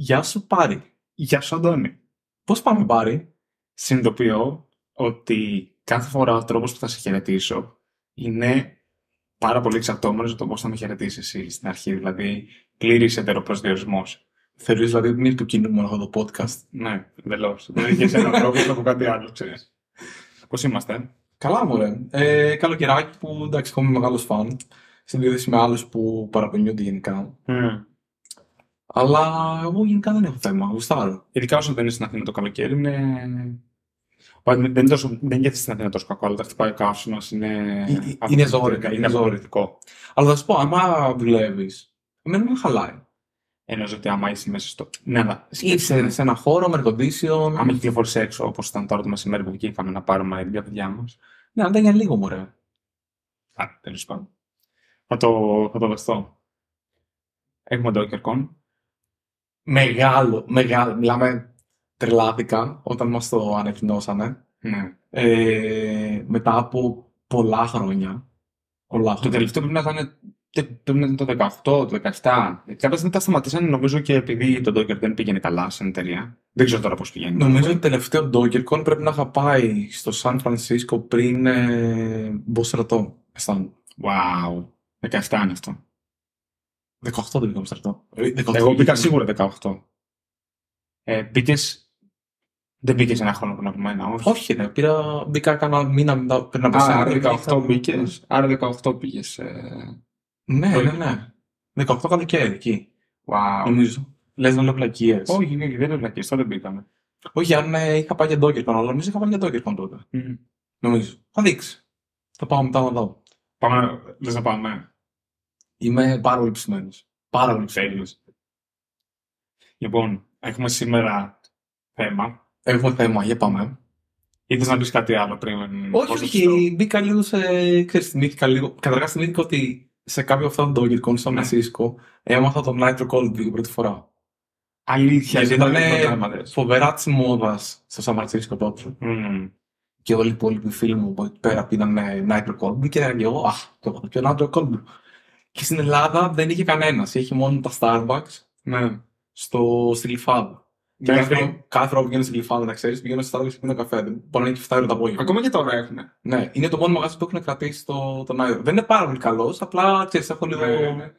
Γεια σου Πάρη. Γεια σου Αντώνη. Πώς πάμε Πάρη. Συνειδητοποιώ ότι κάθε φορά ο τρόπος που θα σε χαιρετήσω είναι πάρα πολύ εξαρτώμενος από το πώς θα με χαιρετήσεις εσύ στην αρχή. Δηλαδή, πλήρης ετεροπροσδιορισμός. Θεωρείς δηλαδή ότι είναι του κοινό μόνο το podcast. Ναι, εντελώς. Δεν είχε ένα πρόβλημα από κάτι άλλο, ξέρεις. Πώς είμαστε. Καλά, μωρέ. Ε, καλοκαιράκι που εντάξει, έχω μεγάλος φαν. Στην με άλλους που παραπονιούνται γενικά. Mm. Αλλά εγώ γενικά δεν έχω θέμα, γουστάρω. Ειδικά όσο δεν είναι στην Αθήνα το καλοκαίρι, είναι. Δεν είναι, τόσο, δεν στην Αθήνα τόσο κακό, αλλά τα χτυπάει ο καύσιμα ε, ε, είναι. Είναι είναι ζωρικό. Αλλά θα σου πω, άμα δουλεύεις, εμένα με χαλάει. Ενώ ότι άμα είσαι μέσα στο. Ναι, αλλά είσαι σε ένα χώρο με εργοντήσιο. Άμα κυκλοφορεί έξω, όπως ήταν τώρα το μεσημέρι που βγήκαμε να πάρουμε την παιδιά μας. Ναι, αλλά δεν είναι λίγο μωρέ. Α, τέλος πάντων. Θα το, θα Έχουμε το κον. Μεγάλο, μεγάλο. Μιλάμε, τρελάθηκα όταν μας το ανακοινώσανε. Ναι. Ε, μετά από πολλά χρόνια. Πολλά χρόνια. Το τελευταίο πρέπει να ήταν Πρέπει να το 18, το 17. Ε, τα τα σταματήσαν, νομίζω και επειδή το Docker δεν πήγαινε καλά στην εταιρεία. Δεν ξέρω τώρα πώς πηγαίνει. Νομίζω ότι το τελευταίο DockerCon πρέπει να είχα πάει στο Σαν Φρανσίσκο πριν το ε, μπω στρατό. Wow. 17 είναι αυτό. 18 δεν πήγαμε στρατό. 18. Ε, Εγώ πήγα σίγουρα 18. Ε, μπήκες. Δεν μπήκες ένα χρόνο πριν από μένα, όχι. Όχι, ναι, πήρα, μπήκα κάνα μήνα πριν από σένα. Άρα 18 μπήκες. Άρα 18 πήγες. Ε, ναι, ναι, ναι. 18 καλοκαίρι εκεί. Wow. Νομίζω. Λες να λέω πλακίε. Όχι, ναι, δεν είναι πλακίε, τότε μπήκαμε. Όχι, αν ε, είχα πάει για ντόκερ αλλά νομίζω είχα πάει για ντόκερ τότε. Νομίζω. Θα δείξεις. Θα πάω μετά να δω. Πάμε, λες να πάμε. Είμαι πάρα πολύ ψημένος. Πάρα πολύ ψημένο. Λοιπόν, έχουμε σήμερα θέμα. Έχουμε θέμα, για πάμε. Ήθε να πεις κάτι άλλο πριν. Όχι, όχι. Μπήκα λίγο σε. Ξέρεις, θυμήθηκα λίγο. Καταρχάς, θυμήθηκα ότι σε κάποιο αυτό των δογγελικών στο Μασίσκο έμαθα τον Nitro Cold την πρώτη φορά. Αλήθεια, γιατί ήταν φοβερά της μόδας στο Σαν Μαρτσίσκο τότε. Mm. Και όλοι οι υπόλοιποι φίλοι μου από εκεί πέρα πήγαν Nitro Cold και εγώ, Αχ, το πιο Nitro Cold. Και στην Ελλάδα δεν είχε κανένας. Είχε μόνο τα Starbucks ναι. στο, στη Λιφάδα. Και κάθε, έχουν... κάθε φορά που πηγαίνω στη Λιφάδα, να ξέρεις, πηγαίνω στο Starbucks και πίνω καφέ. Δεν μπορεί να είναι και 7 ώρα το απόγευμα. Ακόμα και τώρα έχουν. Ναι, είναι το μόνο μαγαζί που έχουν κρατήσει το, τον Άιδο. Δεν είναι πάρα πολύ καλός, απλά ξέρεις, έχω λίγο. Ναι, ναι.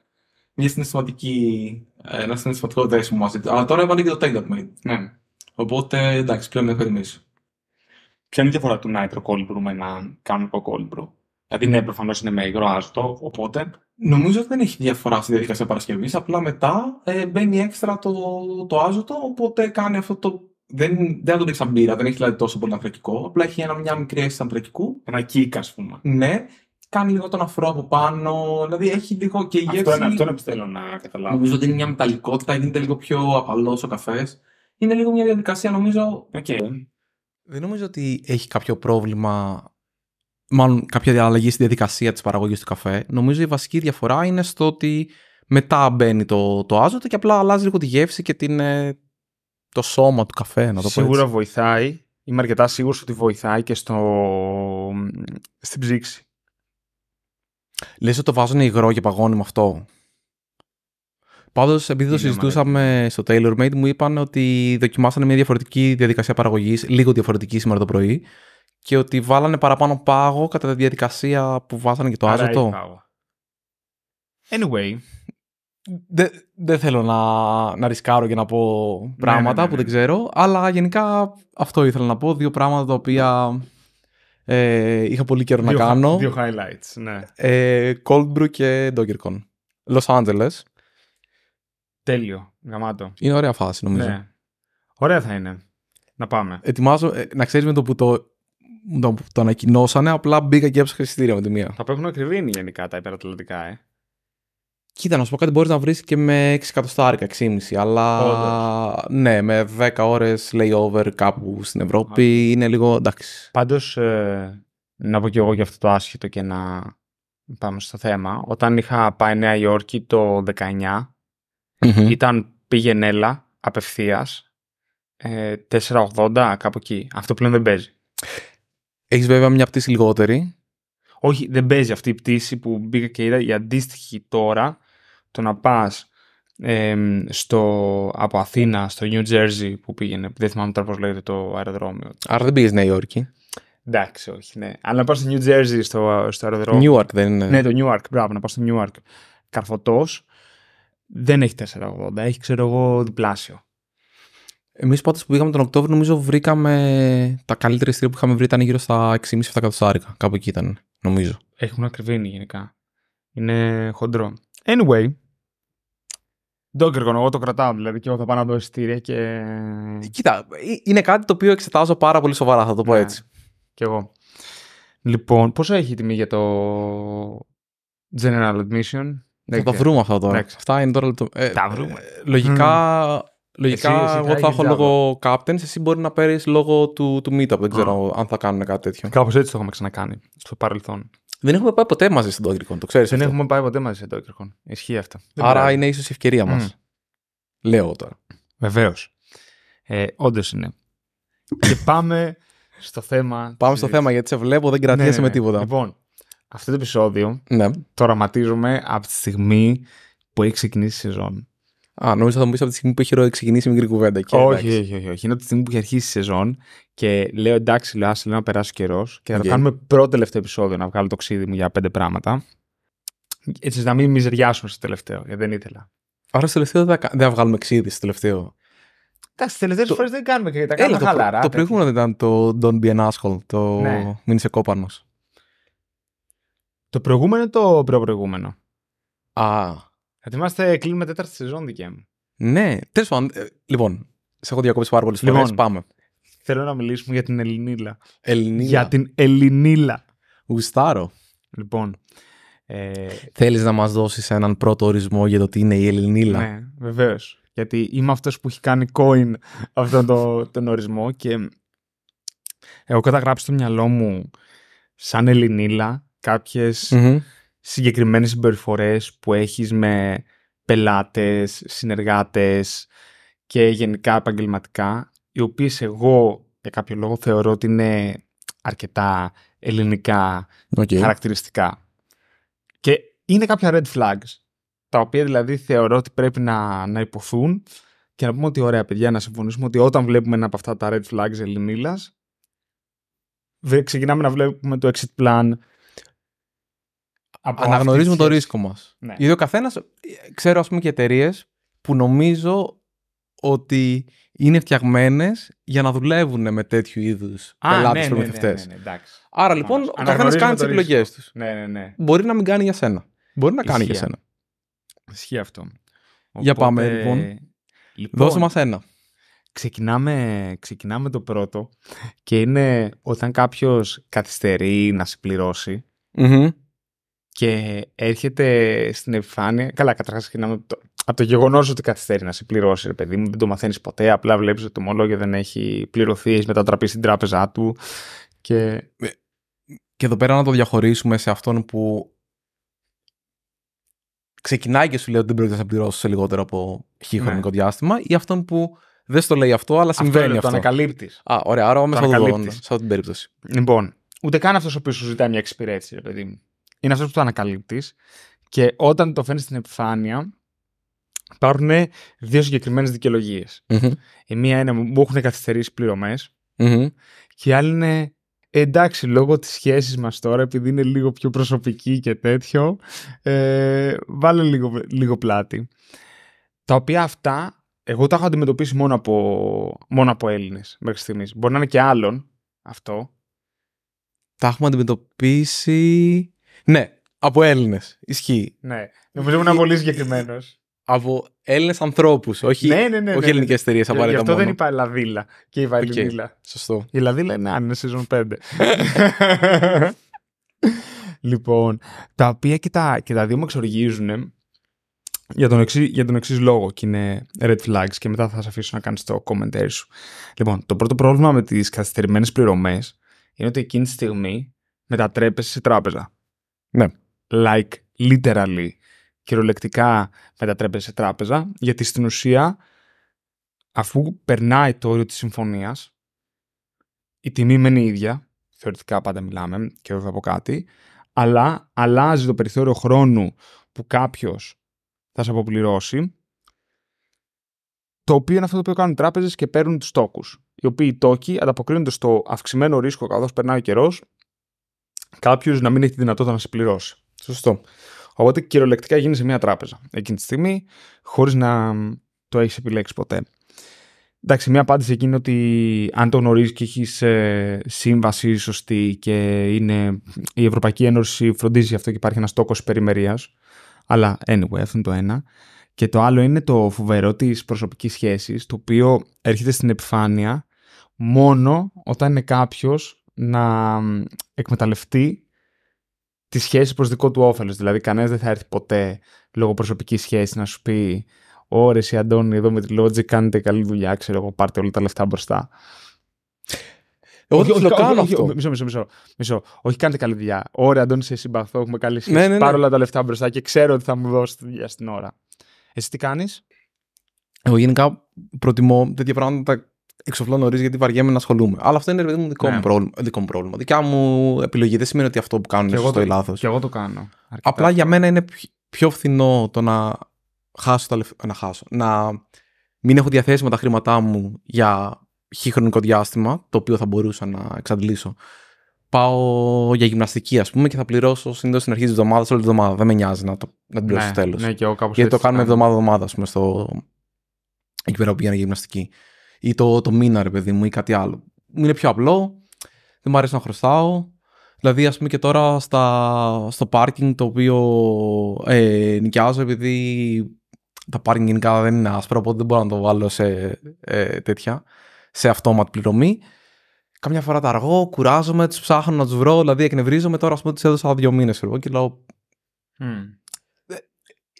Μια συναισθηματική, ε, ένα συναισθηματικό δέσιμο μαζί του. Αλλά τώρα έβαλε και το Take Made. Ναι. Οπότε εντάξει, πλέον έχω ρημίσει. Ποια είναι η διαφορά του Nitro Cold Brew με ένα κανονικό Cold Brew. Δηλαδή, ναι, προφανώς είναι με υγρό άστο, οπότε. Νομίζω ότι δεν έχει διαφορά στη διαδικασία Παρασκευής. Απλά μετά ε, μπαίνει έξτρα το, το άζωτο, οπότε κάνει αυτό το. Δεν, δεν τον έχει σαν μπύρα, δεν έχει δηλαδή τόσο πολύ ανθρακικό. Απλά έχει ένα, μια μικρή αίσθηση ανθρακικού. Ένα κίκ, ας πούμε. Ναι, κάνει λίγο τον αφρό από πάνω. Δηλαδή έχει λίγο και γεύση. Αυτό είναι, αυτό είναι που θέλω να καταλάβω. Νομίζω ότι είναι μια μεταλλικότητα, γίνεται λίγο πιο απαλός ο καφές. Είναι λίγο μια διαδικασία, νομίζω. Okay. Δεν νομίζω ότι έχει κάποιο πρόβλημα μάλλον κάποια αλλαγή στη διαδικασία της παραγωγής του καφέ. Νομίζω η βασική διαφορά είναι στο ότι μετά μπαίνει το, το άζωτο και απλά αλλάζει λίγο τη γεύση και την, ε, το σώμα του καφέ. Να το Σίγουρα πω έτσι. βοηθάει. Είμαι αρκετά σίγουρος ότι βοηθάει και στο... στην ψήξη. Λες ότι το βάζουν υγρό και παγώνει με αυτό. Πάντως, επειδή το συζητούσαμε στο tailor Made, μου είπαν ότι δοκιμάσανε μια διαφορετική διαδικασία παραγωγής, λίγο διαφορετική σήμερα το πρωί και ότι βάλανε παραπάνω πάγο κατά τη διαδικασία που βάζανε και το άζωτο. Anyway. Δεν θέλω να, ρισκάρω και να πω ναι, ναι, πράγματα ναι, που δεν ξέρω, αλλά γενικά αυτό ήθελα να πω. Δύο πράγματα τα οποία ε, είχα πολύ καιρό να κάνω. Δύο highlights, ναι. Ε, Cold Brew και DoggerCon. Los Angeles. Τέλειο, γαμάτο. Είναι ωραία φάση νομίζω. Ωραία θα είναι. Να πάμε. Ετοιμάζω, ε, να ξέρεις με το που το το, το ανακοινώσανε, απλά μπήκα και έψαχνα εισιτήρια με τη μία. Θα πρέπει να είναι γενικά τα υπερατλαντικά, ε. Κοίτα, να σου πω κάτι, μπορείς να βρεις και με 6 εκατοστάρικα, 6,5. Αλλά Όντως. ναι, με 10 ώρες layover κάπου στην Ευρώπη είναι λίγο εντάξει. Πάντως, ε, να πω κι εγώ για αυτό το άσχετο και να πάμε στο θέμα. Όταν είχα πάει Νέα Υόρκη το 19, ήταν πήγαινε έλα απευθείας. 4,80 ε, κάπου εκεί. Αυτό πλέον δεν παίζει. Έχεις βέβαια μια πτήση λιγότερη. Όχι, δεν παίζει αυτή η πτήση που μπήκα και είδα. Η αντίστοιχη τώρα, το να πας ε, στο, από Αθήνα στο New Jersey που πήγαινε. Δεν θυμάμαι τώρα πώς λέγεται το αεροδρόμιο. Άρα δεν πήγες Νέα Υόρκη. Εντάξει, όχι, ναι. Αλλά να πας στο New Jersey στο, στο αεροδρόμιο. Newark δεν είναι. Ναι, το Newark, μπράβο, να πας στο Newark. Καρφωτός δεν έχει 480, έχει ξέρω εγώ διπλάσιο. Εμείς πάντως που πήγαμε τον Οκτώβριο, νομίζω βρήκαμε. Τα καλύτερα εισιτήρια που είχαμε βρει ήταν γύρω στα 6,5-7 κατοστάρικα. Κάπου εκεί ήταν, νομίζω. Έχουν ακριβήνει γενικά. Είναι χοντρό. Anyway. Ντόκεργον, εγώ το κρατάω. Δηλαδή και εγώ θα πάω να δω εισιτήρια και. Κοίτα, ε, είναι κάτι το οποίο εξετάζω πάρα πολύ σοβαρά, θα το πω ναι, έτσι. Κι εγώ. Λοιπόν, πόσο έχει η τιμή για το General Admission. Θα ναι, τα βρούμε αυτά τώρα. Αυτά είναι τώρα. Ε, τα βρούμε. Ε, λογικά Λογικά, εσύ, εγώ θα έχω λόγω captains, εσύ μπορεί να παίρνεις λόγω του, του meetup. Δεν ξέρω αν θα κάνουν κάτι τέτοιο. Κάπως έτσι το έχουμε ξανακάνει στο παρελθόν. Δεν έχουμε πάει ποτέ μαζί στον Τόκρικον, το ξέρεις. Δεν έχουμε πάει ποτέ μαζί στον Τόκρικον. Ισχύει αυτό. Άρα είναι ίσως η ευκαιρία μας. Λέω τώρα. Βεβαίως. Ε, Όντως είναι. και πάμε στο θέμα. Πάμε στο θέμα γιατί σε βλέπω, δεν κρατιέσαι ναι, ναι, με ναι. τίποτα. Λοιπόν, αυτό το επεισόδιο ναι. το οραματίζουμε από τη στιγμή που έχει ξεκινήσει η σεζόν. Α, νομίζω θα μου πεις από τη στιγμή που έχει ξεκινήσει η μικρή κουβέντα. Και, όχι, όχι, όχι, Είναι από τη στιγμή που έχει αρχίσει η σεζόν και λέω εντάξει, λέω, ας, λέω να περάσει καιρός και θα το κάνουμε πρώτο τελευταίο επεισόδιο να βγάλω το ξύδι μου για πέντε πράγματα. Έτσι να μην μιζεριάσουμε στο τελευταίο, γιατί δεν ήθελα. Άρα στο τελευταίο δεν θα, βγάλουμε ξύδι στο τελευταίο. Εντάξει, τις τελευταίες το... φορές δεν κάνουμε και τα κάνουμε Έλα, χαλαρά. Το, προηγούμενο ήταν το Don't be an asshole, το ναι. Μην είσαι κόπανος. Το προηγούμενο το προηγούμενο. Α, θα θυμάστε, κλείνουμε τέταρτη σεζόν δικιά μου. Ναι, τέλος πάντων. Ε, λοιπόν, σε έχω διακόψει πάρα πολλές λοιπόν, Πάμε. Θέλω να μιλήσουμε για την Ελληνίλα. Για την Ελληνίλα. Γουστάρο. Λοιπόν. Ε... Θέλεις να μας δώσεις έναν πρώτο ορισμό για το τι είναι η Ελληνίλα. Ναι, βεβαίως. Γιατί είμαι αυτός που έχει κάνει coin αυτόν τον ορισμό και έχω καταγράψει στο μυαλό μου σαν ελληνιλα κάποιε συγκεκριμένες συμπεριφορές που έχεις με πελάτες, συνεργάτες και γενικά επαγγελματικά, οι οποίες εγώ για κάποιο λόγο θεωρώ ότι είναι αρκετά ελληνικά χαρακτηριστικά. Και είναι κάποια red flags, τα οποία δηλαδή θεωρώ ότι πρέπει να, να υποθούν και να πούμε ότι ωραία παιδιά, να συμφωνήσουμε ότι όταν βλέπουμε ένα από αυτά τα red flags ελληνίλας, ξεκινάμε να βλέπουμε το exit plan αναγνωρίζουμε το ρίσκο μας. Ναι. Γιατί ο καθένας, ξέρω ας πούμε και εταιρείες που νομίζω ότι είναι φτιαγμένες για να δουλεύουν με τέτοιου είδους πελάτες ναι, προμηθευτέ. Ναι, ναι, ναι, ναι Άρα λοιπόν ο καθένας κάνει τις επιλογέ τους. Ναι, ναι, ναι. Μπορεί να μην κάνει για σένα. Μπορεί να κάνει για σένα. Ισχύει αυτό. Για πάμε λοιπόν. λοιπόν Δώσε μας ένα. Ξεκινάμε, ξεκινάμε το πρώτο και είναι όταν κάποιος καθυστερεί να συμπληρώσει και έρχεται στην επιφάνεια. Καλά, καταρχάς ξεκινάμε από το, από το γεγονός ότι καθυστέρει να σε πληρώσει, ρε παιδί μου. Δεν το μαθαίνεις ποτέ. Απλά βλέπεις ότι το μολόγιο δεν έχει πληρωθεί, έχεις μετατραπεί στην τράπεζά του. Και... Ε, και εδώ πέρα να το διαχωρίσουμε σε αυτόν που ξεκινάει και σου λέει ότι δεν πρέπει να πληρώσει σε λιγότερο από χ ναι. χρονικό διάστημα, ή αυτόν που δεν στο λέει αυτό, αλλά συμβαίνει αυτό. Είναι, αυτό. Το Α, ωραία, άρα όμως θα το δω σε αυτή την περίπτωση. Λοιπόν, ούτε καν αυτός ο οποίος σου ζητάει μια εξυπηρέτηση, ρε παιδί μου είναι αυτός που το ανακαλύπτεις. Και όταν το φέρνεις στην επιφάνεια, υπάρχουν δύο συγκεκριμένες Η μία είναι μου έχουν καθυστερήσει Και η άλλη είναι εντάξει, λόγω της σχέσης μας τώρα, επειδή είναι λίγο πιο προσωπική και τέτοιο, ε, βάλε λίγο, λίγο πλάτη. Τα οποία αυτά εγώ τα έχω αντιμετωπίσει μόνο από, μόνο από Έλληνες μέχρι στιγμής. Μπορεί να είναι και άλλων αυτό. Τα έχουμε αντιμετωπίσει ναι, από Έλληνες. Ισχύει. Ναι. Νομίζω ήμουν πολύ συγκεκριμένος. Από Έλληνες ανθρώπους, όχι, ναι, ναι, ναι, όχι ναι, ναι. ελληνικές εταιρείες Γι' αυτό μόνο. δεν είπα Λαδίλα και η Βαλινίλα. Okay, σωστό. Η Λαδίλα είναι αν είναι season 5. λοιπόν, τα οποία και τα, και τα δύο με εξοργίζουν για τον, εξή, για τον εξής λόγο και είναι red flags και μετά θα σε αφήσω να κάνεις το commentary σου. Λοιπόν, το πρώτο πρόβλημα με τις καθυστερημένες πληρωμές είναι ότι εκείνη τη στιγμή μετατρέπεσαι σε τράπεζα. Ναι. Like, literally, κυριολεκτικά μετατρέπεται σε τράπεζα, γιατί στην ουσία, αφού περνάει το όριο της συμφωνίας, η τιμή μένει ίδια, θεωρητικά πάντα μιλάμε και εδώ θα πω κάτι, αλλά αλλάζει το περιθώριο χρόνου που κάποιος θα σε αποπληρώσει, το οποίο είναι αυτό το οποίο κάνουν οι τράπεζες και παίρνουν τους τόκους, οι οποίοι οι τόκοι ανταποκρίνονται στο αυξημένο ρίσκο καθώς περνάει ο καιρός, κάποιος να μην έχει τη δυνατότητα να σε πληρώσει. Σωστό. Οπότε κυριολεκτικά γίνει σε μια τράπεζα εκείνη τη στιγμή, χωρίς να το έχεις επιλέξει ποτέ. Εντάξει, μια απάντηση εκείνη ότι αν το γνωρίζεις και έχεις ε, σύμβαση σωστή και είναι, η Ευρωπαϊκή Ένωση φροντίζει γι' αυτό και υπάρχει ένας τόκος περιμερία. Αλλά anyway, αυτό είναι το ένα. Και το άλλο είναι το φοβερό της προσωπικής σχέσης, το οποίο έρχεται στην επιφάνεια μόνο όταν είναι κάποιος να εκμεταλλευτεί τη σχέση προς δικό του όφελος. Δηλαδή κανένας δεν θα έρθει ποτέ λόγω προσωπικής σχέσης να σου πει «Ωρες η Αντώνη εδώ με τη Logic κάνετε καλή δουλειά, ξέρω εγώ πάρτε όλα τα λεφτά μπροστά». Εγώ δεν το κάνω αυτό. Μισό, μισό, μισό, μισό. Όχι, κανετε καλή δουλειά. Ωραία, Αντώνη, σε συμπαθώ. Έχουμε καλή σχέση. Ναι, ναι, ναι. Πάρω όλα τα λεφτά μπροστά και ξέρω ότι θα μου δώσεις τη δουλειά στην ώρα. Εσύ τι κάνεις. Εγώ γενικά προτιμώ τέτοια πράγματα εξοφλώ νωρίς γιατί βαριέμαι να ασχολούμαι. Αλλά αυτό είναι δικό, ναι. μου πρόβλημα, δικό μου πρόβλημα. Δικιά μου επιλογή. Δεν σημαίνει ότι αυτό που κάνω είναι σωστό ή λάθος. Και εγώ το κάνω. Αρκετά. Απλά για μένα είναι πιο φθηνό το να χάσω τα Να χάσω. Να μην έχω διαθέσιμα τα χρήματά μου για χρονικό διάστημα, το οποίο θα μπορούσα να εξαντλήσω. Πάω για γυμναστική, ας πούμε, και θα πληρώσω συνήθως στην αρχή της εβδομάδας, όλη τη εβδομάδα. Δεν με νοιάζει να, το, να την πληρώσω ναι, στο τέλος. Ναι, και εγώ κάπως Γιατί το κάνουμε εβδομάδα-εβδομάδα, ας πούμε, στο... εκεί πέρα που για γυμναστική ή το, το μήνα, ρε παιδί μου, ή κάτι άλλο. Είναι πιο απλό, δεν μου αρέσει να χρωστάω. Δηλαδή, ας πούμε και τώρα στα, στο πάρκινγκ το οποίο ε, νοικιάζω, επειδή τα πάρκινγκ γενικά δεν είναι άσπρα, οπότε δεν μπορώ να το βάλω σε ε, τέτοια, σε αυτόματη πληρωμή. Καμιά φορά τα αργώ, κουράζομαι, τους ψάχνω να τους βρω, δηλαδή εκνευρίζομαι. Τώρα, ας πούμε, τους έδωσα δύο μήνες εγώ και λέω. Ε,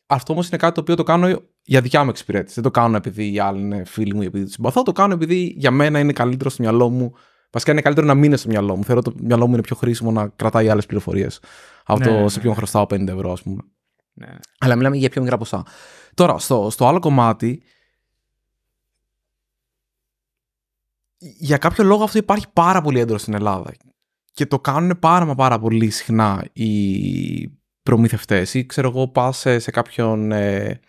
αυτό όμως είναι κάτι το οποίο το κάνω για δικιά μου εξυπηρέτηση. Δεν το κάνω επειδή οι άλλοι είναι φίλοι μου ή επειδή τους συμπαθώ. Το κάνω επειδή για μένα είναι καλύτερο στο μυαλό μου. Βασικά είναι καλύτερο να μείνει στο μυαλό μου. Θεωρώ το μυαλό μου είναι πιο χρήσιμο να κρατάει άλλες πληροφορίες από το ναι. ναι σε ποιον ναι. χρωστάω 50 ευρώ, ας πούμε. Ναι, ναι. Αλλά μιλάμε για πιο μικρά ποσά. Τώρα, στο, στο άλλο κομμάτι. Για κάποιο λόγο αυτό υπάρχει πάρα πολύ έντονο στην Ελλάδα. Και το κάνουν πάρα μα πάρα πολύ συχνά οι προμηθευτές ή ξέρω εγώ πά σε, σε κάποιον ε,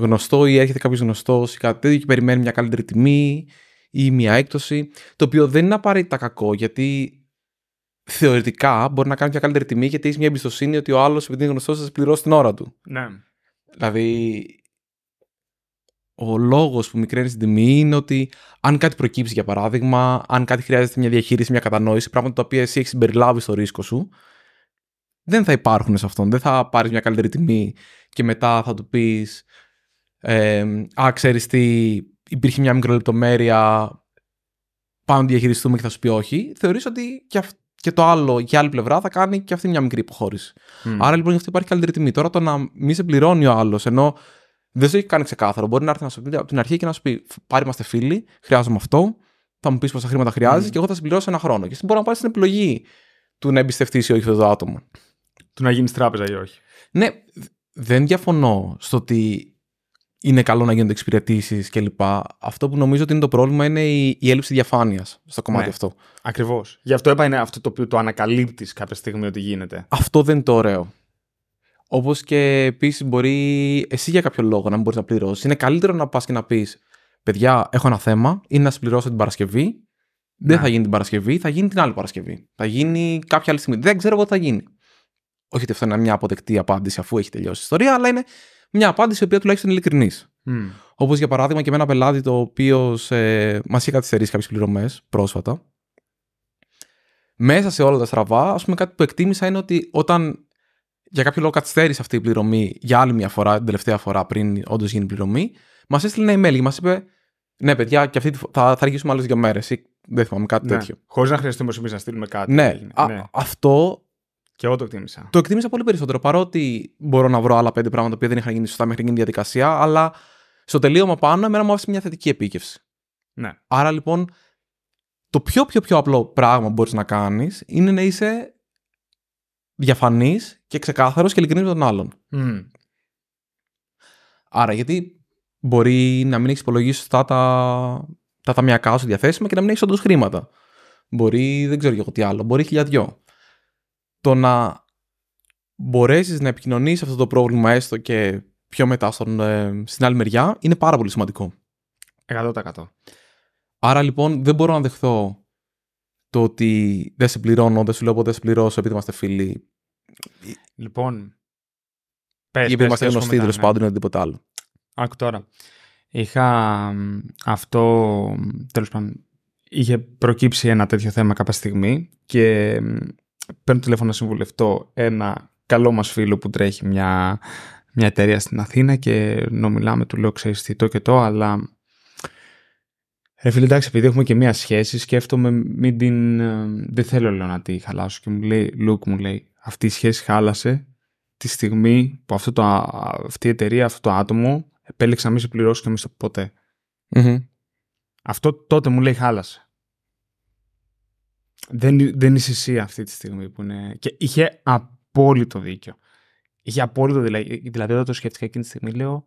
γνωστό ή έρχεται κάποιος γνωστός ή κάτι τέτοιο και περιμένει μια καλύτερη τιμή ή μια έκπτωση. Το οποίο δεν είναι απαραίτητα κακό γιατί θεωρητικά μπορεί να κάνει μια καλύτερη τιμή γιατί έχεις μια εμπιστοσύνη ότι ο άλλος, επειδή είναι γνωστός, θα σε πληρώσει την ώρα του. Ναι. Δηλαδή, ο λόγος που μικραίνεις την τιμή είναι ότι αν κάτι προκύψει, για παράδειγμα, αν κάτι χρειάζεται μια διαχείριση, μια κατανόηση, πράγματα τα οποία εσύ έχεις συμπεριλάβει στο ρίσκο σου, δεν θα υπάρχουν σε αυτόν. Δεν θα πάρεις μια καλύτερη τιμή και μετά θα του πεις ε, «Α, ξέρεις τι, υπήρχε μια μικρολεπτομέρεια, πάμε να διαχειριστούμε και θα σου πει όχι», θεωρείς ότι και, αυ- και το άλλο, και άλλη πλευρά θα κάνει και αυτή μια μικρή υποχώρηση. Mm. Άρα λοιπόν γι' αυτό υπάρχει καλύτερη τιμή. Τώρα το να μην σε πληρώνει ο άλλος, ενώ δεν σου έχει κάνει ξεκάθαρο. Μπορεί να έρθει να σου πει από την αρχή και να σου πει: Πάρε είμαστε φίλοι, χρειάζομαι αυτό. Θα μου πεις πόσα χρήματα χρειάζεσαι mm. και εγώ θα σε πληρώσω ένα χρόνο. Και εσύ μπορεί να πάρεις την επιλογή του να εμπιστευτείς ή όχι αυτό το άτομο. Του να γίνεις τράπεζα ή όχι. Ναι, δεν διαφωνώ στο ότι είναι καλό να γίνονται εξυπηρετήσεις κλπ. Αυτό που νομίζω ότι είναι το πρόβλημα είναι η, η έλλειψη διαφάνειας στο κομμάτι ναι, αυτό. Ακριβώς. Γι' αυτό είπα είναι αυτό το οποίο το ανακαλύπτεις κάποια στιγμή ότι γίνεται. Αυτό δεν είναι το ωραίο. Όπως και επίσης μπορεί εσύ για κάποιο λόγο να μην μπορείς να πληρώσεις. Είναι καλύτερο να πας και να πεις: Παιδιά, έχω ένα θέμα, είναι να συμπληρώσω την Παρασκευή. Δεν ναι. θα γίνει την Παρασκευή, θα γίνει την άλλη Παρασκευή. Θα γίνει κάποια άλλη στιγμή. Δεν ξέρω εγώ τι θα γίνει. Όχι ότι αυτό είναι μια αποδεκτή απάντηση αφού έχει τελειώσει η ιστορία, αλλά είναι μια απάντηση η οποία τουλάχιστον είναι ειλικρινής. Mm. Όπως για παράδειγμα και με ένα πελάτη το οποίο ε, μας είχε καθυστερήσει κάποιες πληρωμές πρόσφατα. Μέσα σε όλα τα στραβά, ας πούμε, κάτι που εκτίμησα είναι ότι όταν για κάποιο λόγο καθυστέρησε αυτή η πληρωμή για άλλη μια φορά, την τελευταία φορά πριν όντως γίνει πληρωμή, μας έστειλε ένα email και μας είπε: Ναι, παιδιά, και αυτή θα, θα αργήσουμε άλλες δύο μέρες. Δεν θυμάμαι κάτι ναι. τέτοιο. Χωρίς να χρειαστούμε εμείς να στείλουμε κάτι. Ναι, ναι. αυτό και εγώ το εκτίμησα. Το εκτίμησα πολύ περισσότερο. Παρότι μπορώ να βρω άλλα πέντε πράγματα που δεν είχαν γίνει σωστά μέχρι εκείνη διαδικασία, αλλά στο τελείωμα πάνω, εμένα μου άφησε μια θετική επίκευση. Ναι. Άρα λοιπόν, το πιο πιο πιο απλό πράγμα που μπορείς να κάνεις είναι να είσαι διαφανής και ξεκάθαρος και ειλικρινής με τον άλλον. Mm. Άρα, γιατί μπορεί να μην έχεις υπολογίσει σωστά τα, τα ταμιακά σου διαθέσιμα και να μην έχεις όντως χρήματα. Μπορεί, δεν ξέρω εγώ τι άλλο, μπορεί χιλιαδιό το να μπορέσεις να επικοινωνήσει αυτό το πρόβλημα έστω και πιο μετά στον, ε, στην άλλη μεριά είναι πάρα πολύ σημαντικό. 100%. Άρα λοιπόν δεν μπορώ να δεχθώ το ότι δεν σε πληρώνω, δεν σου λέω δεν σε πληρώσω επειδή είμαστε φίλοι. Λοιπόν. Πες, επειδή είμαστε γνωστοί τέλος πάντων ή οτιδήποτε άλλο. Άκου τώρα. Είχα αυτό. Τέλος πάντων. Είχε προκύψει ένα τέτοιο θέμα κάποια στιγμή και παίρνω τηλέφωνο να συμβουλευτώ ένα καλό μας φίλο που τρέχει μια, μια εταιρεία στην Αθήνα και νομιλάμε του λέω ξέρεις τι το και το αλλά ρε φίλε εντάξει επειδή έχουμε και μια σχέση σκέφτομαι μην την ε, δεν θέλω λέω να τη χαλάσω και μου λέει Λουκ μου λέει αυτή η σχέση χάλασε τη στιγμή που αυτό το, αυτή η εταιρεία, αυτό το άτομο επέλεξε να μην σε πληρώσει και να σε ποτέ. Mm-hmm. Αυτό τότε μου λέει χάλασε δεν, είσαι εσύ αυτή τη στιγμή που είναι. Και είχε απόλυτο δίκιο. Είχε απόλυτο δηλαδή. Δηλαδή, όταν το σκέφτηκα εκείνη τη στιγμή, λέω.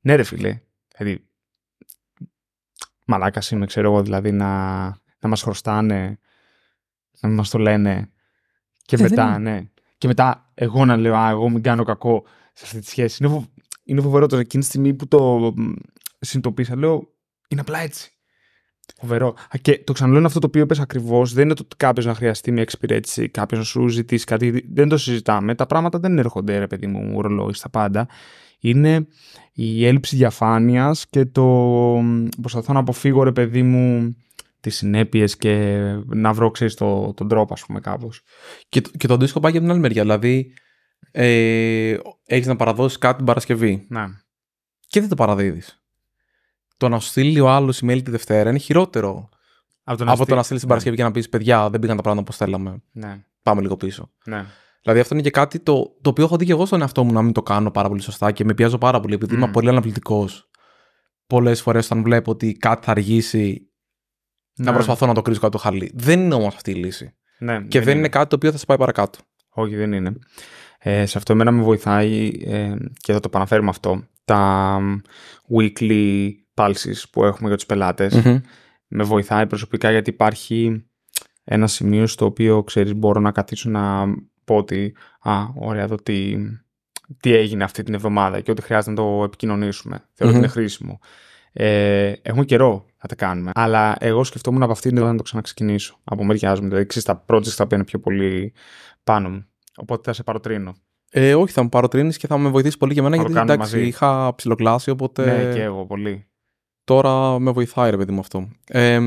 Ναι, ρε φίλε. Δηλαδή, μαλάκας είμαι, ξέρω εγώ, δηλαδή να, να μας χρωστάνε, να μας το λένε. Και ε, μετά, ναι. Και μετά, εγώ να λέω, Α, εγώ μην κάνω κακό σε αυτή τη σχέση. Είναι, φοβ... φοβερό το Εκείνη τη στιγμή που το συνειδητοποίησα, λέω, Είναι απλά έτσι. Φοβερό. Και το ξαναλέω αυτό το οποίο είπες ακριβώς. Δεν είναι το ότι κάποιος να χρειαστεί μια εξυπηρέτηση, κάποιος να σου ζητήσει κάτι. Δεν το συζητάμε. Τα πράγματα δεν έρχονται, ρε παιδί μου, ρολόι στα πάντα. Είναι η έλλειψη διαφάνειας και το προσπαθώ να αποφύγω, ρε παιδί μου, τις συνέπειες και να βρω, ξέρεις, το, τον τρόπο, ας πούμε, κάπως. Και, το αντίστοιχο πάει από την άλλη μεριά. Δηλαδή, ε, έχεις να παραδώσεις κάτι την Παρασκευή. Ναι. Και δεν το παραδίδεις το να σου στείλει ο άλλος email τη Δευτέρα είναι χειρότερο από το να, στείλει... να στείλει την Παρασκευή ναι. και να πεις: Παιδιά, δεν πήγαν τα πράγματα όπως θέλαμε. Ναι. Πάμε λίγο πίσω. Ναι. Δηλαδή, αυτό είναι και κάτι το, το οποίο έχω δει και εγώ στον εαυτό μου να μην το κάνω πάρα πολύ σωστά και με πιάζω πάρα πολύ, επειδή mm. είμαι πολύ αναπληκτικός. Πολλές φορές όταν βλέπω ότι κάτι θα αργήσει, ναι. να προσπαθώ να το κρίσω κάτω το χαλί. Δεν είναι όμως αυτή η λύση. Ναι, και δεν, είναι. κάτι το οποίο θα σε πάει παρακάτω. Όχι, δεν είναι. Ε, σε αυτό εμένα με βοηθάει ε, και θα το παραφέρουμε αυτό. Τα weekly που έχουμε για τους πελατες με βοηθάει προσωπικά γιατί υπάρχει ένα σημείο στο οποίο ξέρεις μπορώ να καθίσω να πω ότι α, ωραία εδώ τι, έγινε αυτή την εβδομάδα και ότι χρειάζεται να το επικοινωνήσουμε. Θεωρώ ότι είναι χρήσιμο. Ε, έχουμε καιρό να τα κάνουμε. Αλλά εγώ σκεφτόμουν από αυτήν την να το ξαναξεκινήσω. Από μεριά μου. Δηλαδή, τα projects θα πιο πολύ πάνω μου. Οπότε θα σε παροτρύνω. Ε, όχι, θα μου παροτρύνεις και θα με βοηθήσεις πολύ και εμένα. γιατί εντάξει, είχα ψηλοκλάσει, οπότε. Ναι, και εγώ πολύ τώρα με βοηθάει, ρε παιδί μου, αυτό. Ε,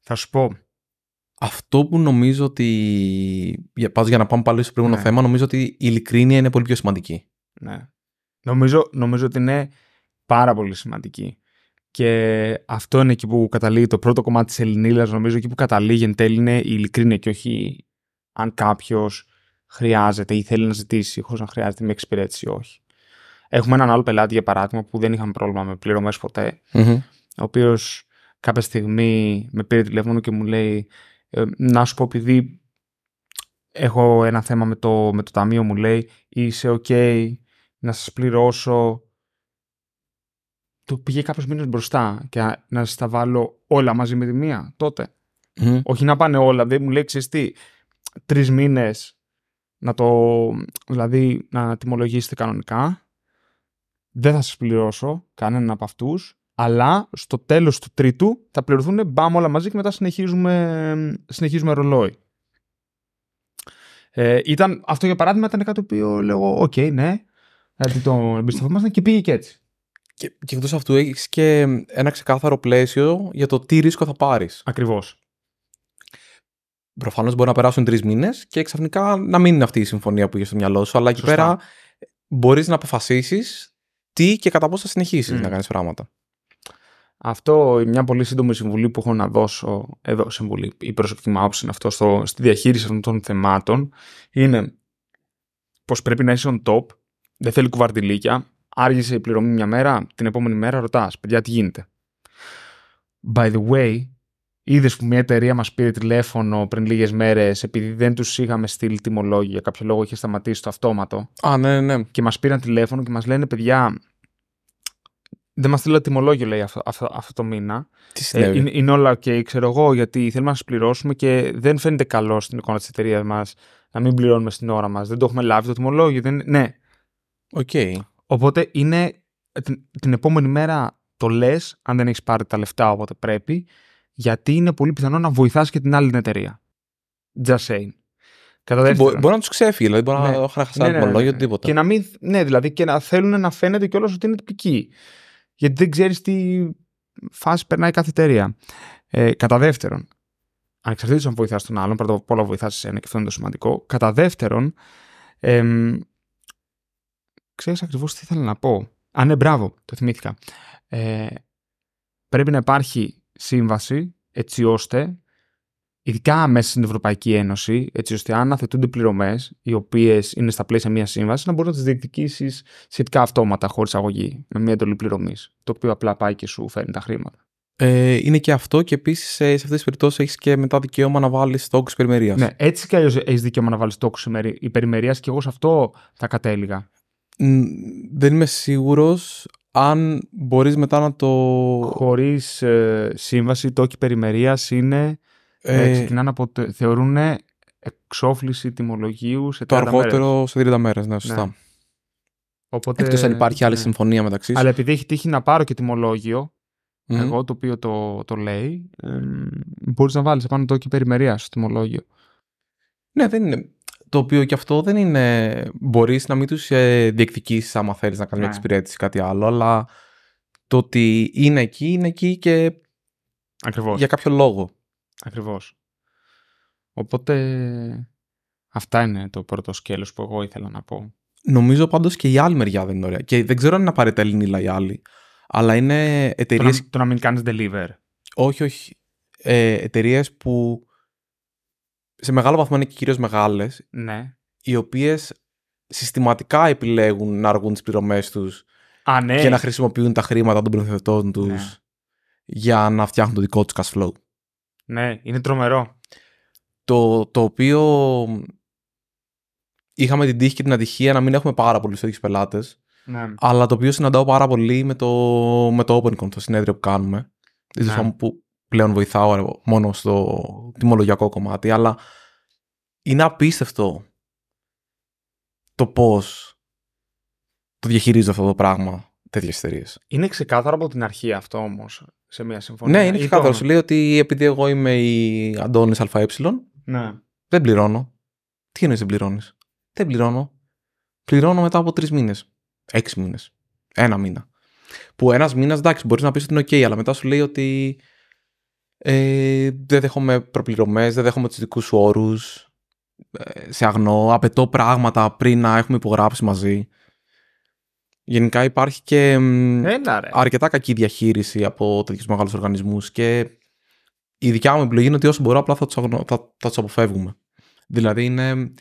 θα σου πω. Αυτό που νομίζω ότι. Για, για να πάμε πάλι στο προηγούμενο ναι. θέμα, νομίζω ότι η ειλικρίνεια είναι πολύ πιο σημαντική. Ναι. Νομίζω, νομίζω ότι είναι πάρα πολύ σημαντική. Και αυτό είναι εκεί που καταλήγει το πρώτο κομμάτι της Ελληνίδα, Νομίζω εκεί που καταλήγει εν τέλει είναι η ειλικρίνεια και όχι αν κάποιος χρειάζεται ή θέλει να ζητήσει χωρίς να χρειάζεται μια εξυπηρέτηση ή όχι. Έχουμε έναν άλλο πελάτη, για παράδειγμα, που δεν είχαμε πρόβλημα με πληρωμές ποτέ. Mm-hmm. Ο οποίος κάποια στιγμή με πήρε τηλέφωνο και μου λέει: «Ε, Να σου πω, επειδή έχω ένα θέμα με το, με το ταμείο, μου λέει: Είσαι OK να σας πληρώσω. το πήγε κάποιο μήνες μπροστά και να σας τα βάλω όλα μαζί με τη μία Όχι να πάνε όλα, δεν μου λέει: Ξέρετε τι, τρεις μήνες να το. δηλαδή να τιμολογήσετε κανονικά δεν θα σας πληρώσω κανέναν από αυτούς, αλλά στο τέλος του τρίτου θα πληρωθούν μπαμ όλα μαζί και μετά συνεχίζουμε, συνεχίζουμε ρολόι. Ε, ήταν, αυτό για παράδειγμα ήταν κάτι το οποίο λέω, οκ, okay, ναι, γιατί το εμπιστευόμασταν και πήγε και έτσι. Και, και εκτός αυτού έχεις και ένα ξεκάθαρο πλαίσιο για το τι ρίσκο θα πάρεις. Ακριβώς. Προφανώς μπορεί να περάσουν τρεις μήνες και ξαφνικά να μην είναι αυτή η συμφωνία που είχε στο μυαλό σου, αλλά εκεί πέρα μπορείς να αποφασίσεις τι και κατά πόσο θα συνεχίσεις να κάνεις πράγματα. Αυτό μια πολύ σύντομη συμβουλή που έχω να δώσω εδώ. Συμβουλή, η προσωπική μου άποψη αυτό στο, στη διαχείριση αυτών των θεμάτων. Είναι πως πρέπει να είσαι on top, δεν θέλει κουβαρτιλίκια. Άργησε η πληρωμή μια μέρα, την επόμενη μέρα ρωτάς, παιδιά, τι γίνεται. By the way, Είδες που μια εταιρεία μας πήρε τηλέφωνο πριν λίγες μέρες, επειδή δεν τους είχαμε στείλει τιμολόγια. Για κάποιο λόγο είχε σταματήσει το αυτόματο. Α, ναι, ναι. ναι. Και μας πήραν τηλέφωνο και μας λένε, παιδιά, δεν μας στείλατε τιμολόγιο, λέει, αυτό, αυτό, αυτό το μήνα. Τι Ε, είναι, είναι, όλα OK, ξέρω εγώ, γιατί θέλουμε να σας πληρώσουμε και δεν φαίνεται καλό στην εικόνα της εταιρείας μας να μην πληρώνουμε στην ώρα μας. Δεν το έχουμε λάβει το τιμολόγιο. Δεν... Ναι. Okay. Οπότε είναι την, την επόμενη μέρα το λες, αν δεν έχεις πάρει τα λεφτά όποτε πρέπει, γιατί είναι πολύ πιθανό να βοηθάς και την άλλη εταιρεία. Just saying. Κατά μπορεί, μπορεί να τους ξέφυγε, δηλαδή μπορεί ναι, να χάσει ένα τίποτα. Και να μην, ναι, δηλαδή και να θέλουν να φαίνεται κιόλας ότι είναι τυπική. Γιατί δεν ξέρεις τι φάση περνάει κάθε εταιρεία. Ε, κατά δεύτερον, ανεξαρτήτως αν βοηθάς τον άλλον, πρώτα απ' όλα βοηθάς εσένα και αυτό είναι το σημαντικό. Κατά δεύτερον, ε, ξέρεις ακριβώς τι ήθελα να πω. Α, ναι, μπράβο, το θυμήθηκα. Ε, πρέπει να υπάρχει σύμβαση έτσι ώστε, ειδικά μέσα στην Ευρωπαϊκή Ένωση, έτσι ώστε αν αθετούνται πληρωμές, οι οποίες είναι στα πλαίσια μιας σύμβασης, να μπορείς να τις διεκδικήσεις σχετικά αυτόματα, χωρίς αγωγή, με μια εντολή πληρωμής. Το οποίο απλά πάει και σου φέρνει τα χρήματα. Ε, είναι και αυτό και επίσης ε, σε αυτές τις περιπτώσεις έχεις και μετά δικαίωμα να βάλεις τόκους υπερημερία. Ναι, έτσι κι αλλιώς έχεις δικαίωμα να βάλεις τόκους υπερημερία και εγώ σε αυτό θα κατέληγα. Δεν είμαι σίγουρος, αν μπορείς μετά να το... Χωρίς ε, σύμβαση, όχι περιμερίας είναι... Ε, ε από... θεωρούν εξόφληση τιμολογίου σε 30 Το αργότερο σε 30 μέρες, ναι, σωστά. Ναι. Οπότε, Εκτός αν υπάρχει άλλη ναι. συμφωνία μεταξύ Αλλά επειδή έχει τύχει να πάρω και τιμολογιο εγώ το οποίο το, το λέει, ε, μπορείς να βάλεις επάνω όχι περιμερίας στο τιμολόγιο. Ναι, δεν είναι το οποίο και αυτό δεν είναι. Μπορείς να μην τους ε, διεκδικήσεις άμα θέλεις να κάνεις μια ναι. εξυπηρέτηση κάτι άλλο, αλλά το ότι είναι εκεί, είναι εκεί και. Ακριβώς. Για κάποιο λόγο. Ακριβώς. Οπότε. Αυτά είναι το πρώτο σκέλος που εγώ ήθελα να πω. Νομίζω πάντως και η άλλη μεριά δεν είναι ωραία. Και δεν ξέρω αν είναι απαραίτητα Ελληνίλα ή άλλη. Αλλά είναι εταιρείες. Το, να μην κάνεις deliver. Όχι, όχι. Ε, εταιρείες που σε μεγάλο βαθμό είναι και κυρίως μεγάλες, ναι. οι οποίες συστηματικά επιλέγουν να αργούν τις πληρωμές τους ναι. και να χρησιμοποιούν τα χρήματα των προμηθευτών τους ναι. για να φτιάχνουν το δικό τους cash flow. Ναι, είναι τρομερό. Το, το οποίο είχαμε την τύχη και την ατυχία να μην έχουμε πάρα πολλούς τέτοιους πελάτες. Αλλά το οποίο συναντάω πάρα πολύ με το, με το το συνέδριο που κάνουμε. Ναι. Που πλέον βοηθάω μόνο στο τιμολογιακό κομμάτι, αλλά είναι απίστευτο το πώς το διαχειρίζω αυτό το πράγμα τέτοιες εταιρείες. Είναι ξεκάθαρο από την αρχή αυτό όμως σε μια συμφωνία. Ναι, είναι ξεκάθαρο. Σου λέει ότι επειδή εγώ είμαι η Αντώνης ΑΕ, ναι. δεν πληρώνω. Τι εννοείς δεν πληρώνεις. Δεν πληρώνω. Πληρώνω μετά από τρεις μήνες. Έξι μήνες. Ένα μήνα. Που ένας μήνας εντάξει, μπορείς να πεις ότι είναι OK, αλλά μετά σου λέει ότι ε, δεν δέχομαι προπληρωμές, δεν δέχομαι τους δικούς σου όρους. Ε, σε αγνώ, απαιτώ πράγματα πριν να έχουμε υπογράψει μαζί. Γενικά υπάρχει και αρκετά κακή διαχείριση από τέτοιους μεγάλους οργανισμούς και η δικιά μου επιλογή είναι ότι όσο μπορώ απλά θα τους αγνω... θα... θα τους αποφεύγουμε. Δηλαδή είναι...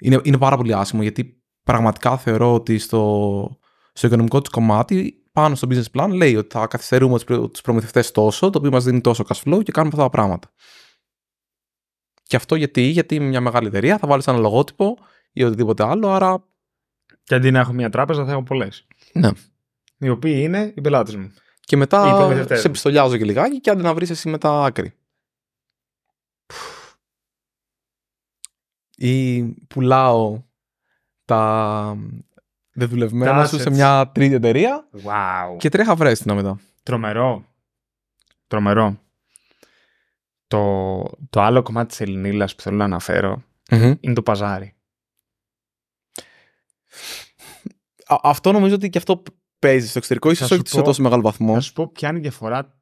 είναι, είναι πάρα πολύ άσχημο γιατί πραγματικά θεωρώ ότι στο, οικονομικό τους κομμάτι πάνω στο business plan λέει ότι θα καθυστερούμε τους προμηθευτές τόσο, το οποίο μας δίνει τόσο cash flow και κάνουμε αυτά τα πράγματα. Και αυτό γιατί, γιατί είμαι μια μεγάλη εταιρεία θα βάλεις ένα λογότυπο ή οτιδήποτε άλλο, άρα. Και αντί να έχω μια τράπεζα, θα έχω πολλές. Ναι. Οι οποίοι είναι οι πελάτες μου. Και μετά σε πιστολιάζω και λιγάκι και αντί να βρεις εσύ μετά άκρη. Ή πουλάω τα δεδουλευμένο σου σε μια τρίτη εταιρεία. Wow. Και τρέχα βρέστηνα μετά. Τρομερό. Τρομερό. Το, το άλλο κομμάτι της Ελληνίλας που θέλω να αναφέρω mm-hmm. είναι το παζάρι. Α, αυτό νομίζω ότι και αυτό παίζει στο εξωτερικό, ίσως όχι σε τόσο μεγάλο βαθμό. Θα σου πω ποια είναι η διαφορά.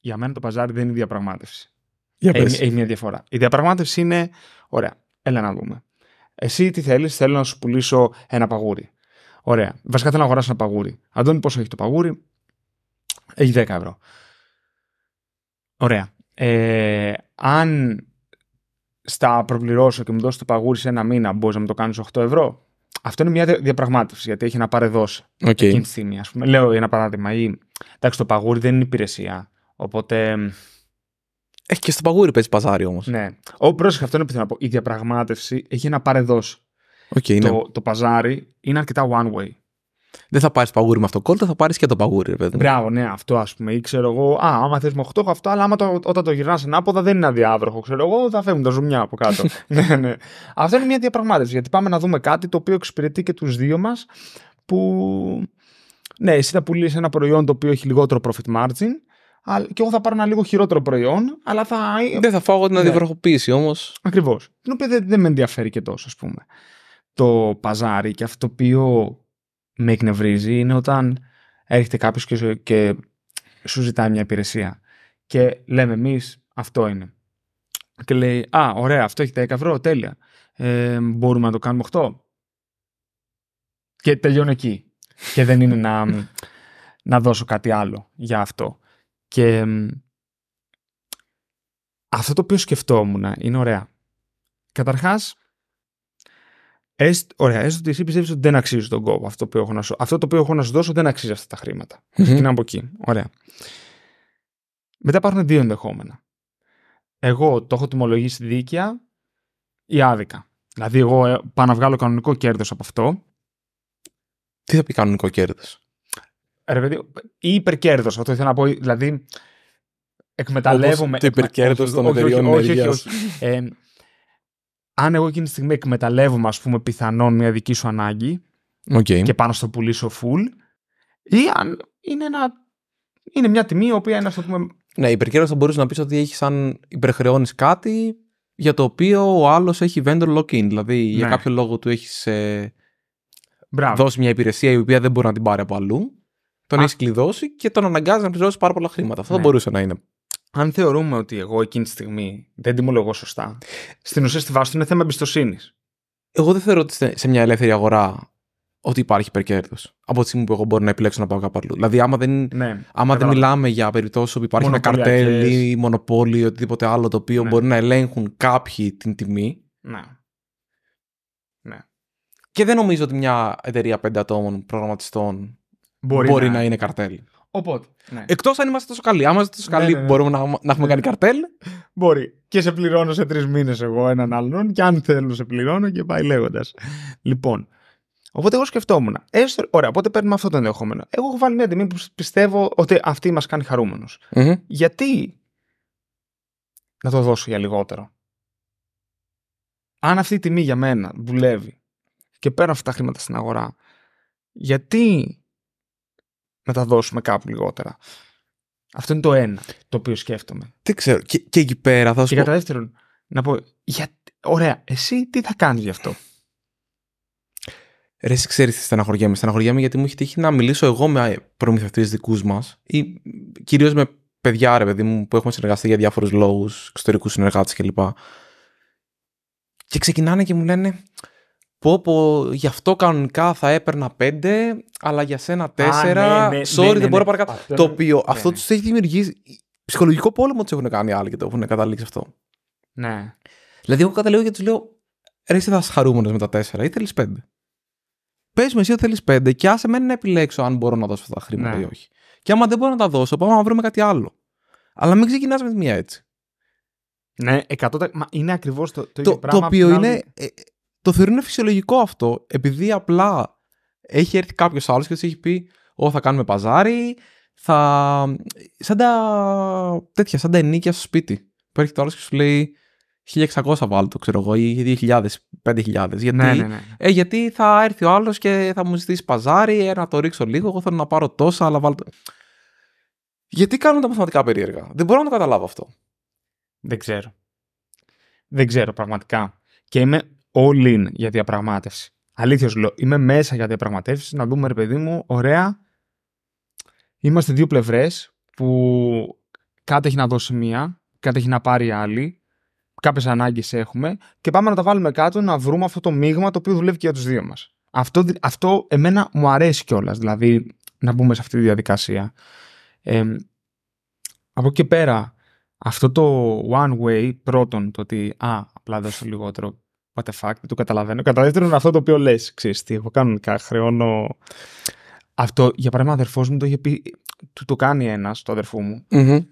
Για μένα το παζάρι δεν είναι η διαπραγμάτευση. Για ε, πες. Ε, μια διαφορά. Η διαπραγμάτευση είναι, ωραία, έλα να δούμε. Εσύ τι θέλεις, θέλω να σου πουλήσω ένα παγούρι. Ωραία. Βασικά θέλω να αγοράσω ένα παγούρι. Αντώνη, πόσο έχει το παγούρι. Έχει 10 ευρώ. Ωραία. Ε, αν στα προπληρώσω και μου δώσει το παγούρι σε ένα μήνα, μπορείς να μου το κάνεις 8 ευρώ. Αυτό είναι μια διαπραγμάτευση γιατί έχει να παρεδώσει okay. εκείνη τη στιγμή. Ας πούμε. Λέω ένα παράδειγμα. Ή, εντάξει, το παγούρι δεν είναι υπηρεσία. Οπότε. Έχει και στο παγούρι παίζει παζάρι όμως. Ναι. Ο πρόσεχε, αυτό είναι που θέλω να πω. Η διαπραγμάτευση έχει να παρεδώσει. Okay, ναι. το, το παζάρι είναι αρκετά one way. Δεν θα πάρεις παγούρι με αυτοκόλλητο, θα πάρεις και το παγούρι, παιδί. Μπράβο, ναι, αυτό ας πούμε. Ή ξέρω εγώ, α, άμα θες με 8 έχω αυτό, αλλά άμα το, όταν το γυρνάς ανάποδα δεν είναι αδιάβροχο. Ξέρω εγώ, θα φεύγουν τα ζουμιά από κάτω. ναι, ναι. Αυτό είναι μια διαπραγμάτευση. Γιατί πάμε να δούμε κάτι το οποίο εξυπηρετεί και τους δύο μας που. Ναι, εσύ θα πουλήσεις ένα προϊόν το οποίο έχει λιγότερο profit margin και εγώ θα πάρω ένα λίγο χειρότερο προϊόν, αλλά θα. Δεν θα φάω την αντιβροχοποίηση όμως. Ακριβώς. Την οποία δεν με ενδιαφέρει και τόσο, ας πούμε το παζάρι και αυτό το οποίο με εκνευρίζει είναι όταν έρχεται κάποιος και σου, και ζητάει μια υπηρεσία και λέμε εμείς αυτό είναι. Και λέει, α, ωραία, αυτό έχει 10 ευρώ, τέλεια. Ε, μπορούμε να το κάνουμε 8. Και τελειώνω εκεί. και δεν είναι να, να δώσω κάτι άλλο για αυτό. Και αυτό το οποίο σκεφτόμουν είναι ωραία. Καταρχάς, ωραία, έστω ότι εσύ πιστεύεις ότι δεν αξίζει τον κόπο αυτό, που έχω να σου, αυτό το οποίο έχω να σου δώσω δεν αξίζει αυτά τα χρήματα. Mm-hmm. Ξεκινάμε από εκεί. Ωραία. Μετά υπάρχουν δύο ενδεχόμενα. Εγώ το έχω τιμολογήσει δίκαια ή άδικα. Δηλαδή, εγώ ε, πάω να βγάλω κανονικό κέρδος από αυτό. Τι θα πει κανονικό κέρδος. Ρε παιδί, ή υπερκέρδος. Αυτό ήθελα να πω. Δηλαδή, εκμεταλλεύομαι. Το υπερκέρδος των εταιριών ενέργεια αν εγώ εκείνη τη στιγμή εκμεταλλεύομαι, ας πούμε, πιθανόν μια δική σου ανάγκη okay. και πάνω στο πουλήσω full, ή αν είναι, ένα, είναι μια τιμή η οποία είναι, ας το πούμε... Ναι, υπερκέρδος θα μπορούσε να πεις ότι έχεις σαν υπερχρεώνεις κάτι για το οποίο ο άλλος έχει vendor lock-in, δηλαδή για ναι. κάποιο λόγο του έχεις ε, δώσει μια υπηρεσία η οποία δεν μπορεί να την πάρει από αλλού, τον έχεις κλειδώσει και τον αναγκάζει να πληρώσει πάρα πολλά χρήματα. Αυτό ναι. θα μπορούσε να είναι αν θεωρούμε ότι εγώ εκείνη τη στιγμή δεν τιμολογώ σωστά, στην ουσία στη βάση του είναι θέμα εμπιστοσύνης. Εγώ δεν θεωρώ ότι σε μια ελεύθερη αγορά ότι υπάρχει υπερκέρδος. Από τη στιγμή που εγώ μπορώ να επιλέξω να πάω κάπου αλλού. Δηλαδή, άμα δεν, ναι, άμα δεν μιλάμε για περιπτώσεις όπου υπάρχει ένα καρτέλ μονοπόλιο ή οτιδήποτε άλλο το οποίο ναι. μπορεί να ελέγχουν κάποιοι την τιμή. Ναι. ναι. Και δεν νομίζω ότι μια εταιρεία πέντε ατόμων προγραμματιστών μπορεί, να... να είναι καρτέλ. Οπότε. Ναι. Εκτός αν είμαστε τόσο καλοί. Άμα είμαστε τόσο ναι, καλοί, ναι, ναι. μπορούμε να, να έχουμε κάνει καρτέλ. Μπορεί. Και σε πληρώνω σε τρεις μήνες εγώ έναν άλλον. Και αν θέλω, σε πληρώνω και πάει λέγοντας. λοιπόν. Οπότε εγώ σκεφτόμουν. Έστω, ωραία, οπότε παίρνουμε αυτό το ενδεχόμενο. Εγώ έχω βάλει μια τιμή που πιστεύω ότι αυτή μας κάνει Γιατί να το δώσω για λιγότερο. Αν αυτή η τιμή για μένα δουλεύει και παίρνω αυτά τα χρήματα στην αγορά, γιατί να τα δώσουμε κάπου λιγότερα. Αυτό είναι το ένα το οποίο σκέφτομαι. Δεν ξέρω. Και, και εκεί πέρα θα σου και πω. κατά δεύτερον, να πω. Για... Ωραία, εσύ τι θα κάνεις γι' αυτό. Ρε, εσύ ξέρεις τι στεναχωριέμαι. Στεναχωριέμαι γιατί μου έχει τύχει να μιλήσω εγώ με προμηθευτές δικούς μας ή κυρίως με παιδιά, ρε παιδί μου, που έχουμε συνεργαστεί για διάφορους λόγους, εξωτερικούς συνεργάτες κλπ. Και, και ξεκινάνε και μου λένε, πω πω γι' αυτό κανονικά θα έπαιρνα πέντε αλλά για σένα τέσσερα ναι, ναι sorry, ναι, δεν ναι, μπορώ παρακάτω. Το οποίο αυτό τους έχει δημιουργήσει. Ψυχολογικό πόλεμο τους έχουν κάνει άλλοι και το έχουν καταλήξει αυτό. Ναι. Δηλαδή, εγώ καταλήγω και τους λέω, ρε, είσαι χαρούμενο με τα τέσσερα ή θέλεις πέντε. Πες με εσύ ότι θέλεις πέντε και άσε μένα να επιλέξω αν μπορώ να δώσω αυτά τα χρήματα ή όχι. Και άμα δεν μπορώ να τα δώσω, πάμε να βρούμε κάτι άλλο. Αλλά μην ξεκινάς με μία έτσι. Ναι, εκατότα. Μα είναι ακριβώς το, το, το, πράγμα. Το οποίο είναι. Ε, το θεωρούν φυσιολογικό αυτό, επειδή απλά έχει έρθει κάποιος άλλος και τους έχει πει: Ω, θα κάνουμε παζάρι, θα. σαν τα. τέτοια, σαν τα ενίκια στο σπίτι. Που έρχεται ο άλλος και σου λέει: 1600 βάλω το, ξέρω εγώ, ή 2000, 5000. Γιατί, ναι, ναι, ναι. Ε, γιατί θα έρθει ο άλλος και θα μου ζητήσει παζάρι, ε, να το ρίξω λίγο. Εγώ θέλω να πάρω τόσα, αλλά βάλω. Το... Γιατί κάνουν τα μαθηματικά περίεργα. Δεν μπορώ να το καταλάβω αυτό. Δεν ξέρω. Δεν ξέρω πραγματικά. Και είμαι all in για διαπραγμάτευση. Αλήθειας σου λέω, είμαι μέσα για διαπραγματεύσεις να δούμε, ρε παιδί μου, ωραία. Είμαστε δύο πλευρές που κάτι έχει να δώσει μία, κάτι έχει να πάρει άλλη, κάποιες ανάγκες έχουμε και πάμε να τα βάλουμε κάτω να βρούμε αυτό το μείγμα το οποίο δουλεύει και για τους δύο μας. Αυτό, αυτό εμένα μου αρέσει κιόλας, δηλαδή να μπούμε σε αυτή τη διαδικασία. Ε, από εκεί πέρα, αυτό το one way, πρώτον, το ότι α, απλά δώσω λιγότερο what the fuck, δεν το καταλαβαίνω. Κατά δεύτερον, αυτό το οποίο λες, ξέρεις τι, εγώ κανονικά χρεώνω. Αυτό, για παράδειγμα, ο αδερφός μου το είχε πει, του το κάνει ένας, το αδερφού μου. mm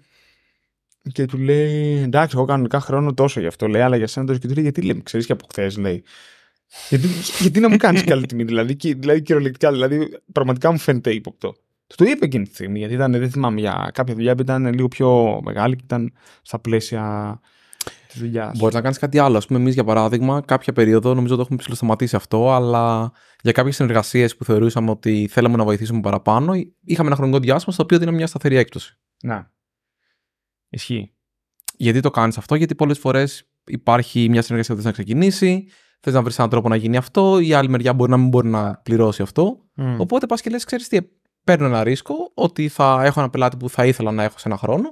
Και του λέει, εντάξει, εγώ κανονικά χρεώνω τόσο γι' αυτό. Λέει, αλλά για σένα τόσο. Και του λέει, γιατί λέμε, ξέρεις και από χθες, λέει. γιατί, γιατί να μου κάνεις καλή τιμή, δηλαδή, και, δηλαδή κυριολεκτικά, δηλαδή πραγματικά μου φαίνεται ύποπτο. Του το είπε εκείνη τη στιγμή, γιατί ήταν, δεν θυμάμαι, για κάποια δουλειά που ήταν λίγο πιο μεγάλη και ήταν στα πλαίσια της δουλειάς. Μπορείς να κάνεις κάτι άλλο. Ας πούμε, εμείς για παράδειγμα, κάποια περίοδο νομίζω το έχουμε ψηλοσταματήσει αυτό, αλλά για κάποιες συνεργασίες που θεωρούσαμε ότι θέλαμε να βοηθήσουμε παραπάνω, είχαμε ένα χρονικό διάστημα στο οποίο δίναμε μια σταθερή έκπτωση. Να. Ισχύει. Γιατί το κάνεις αυτό, Γιατί πολλές φορές υπάρχει μια συνεργασία που θες να ξεκινήσει, θες να βρεις έναν τρόπο να γίνει αυτό, η άλλη μεριά μπορεί να μην μπορεί να πληρώσει αυτό. Mm. Οπότε πας και λες, ξέρεις τι, παίρνω ένα ρίσκο ότι θα έχω ένα πελάτη που θα ήθελα να έχω σε ένα χρόνο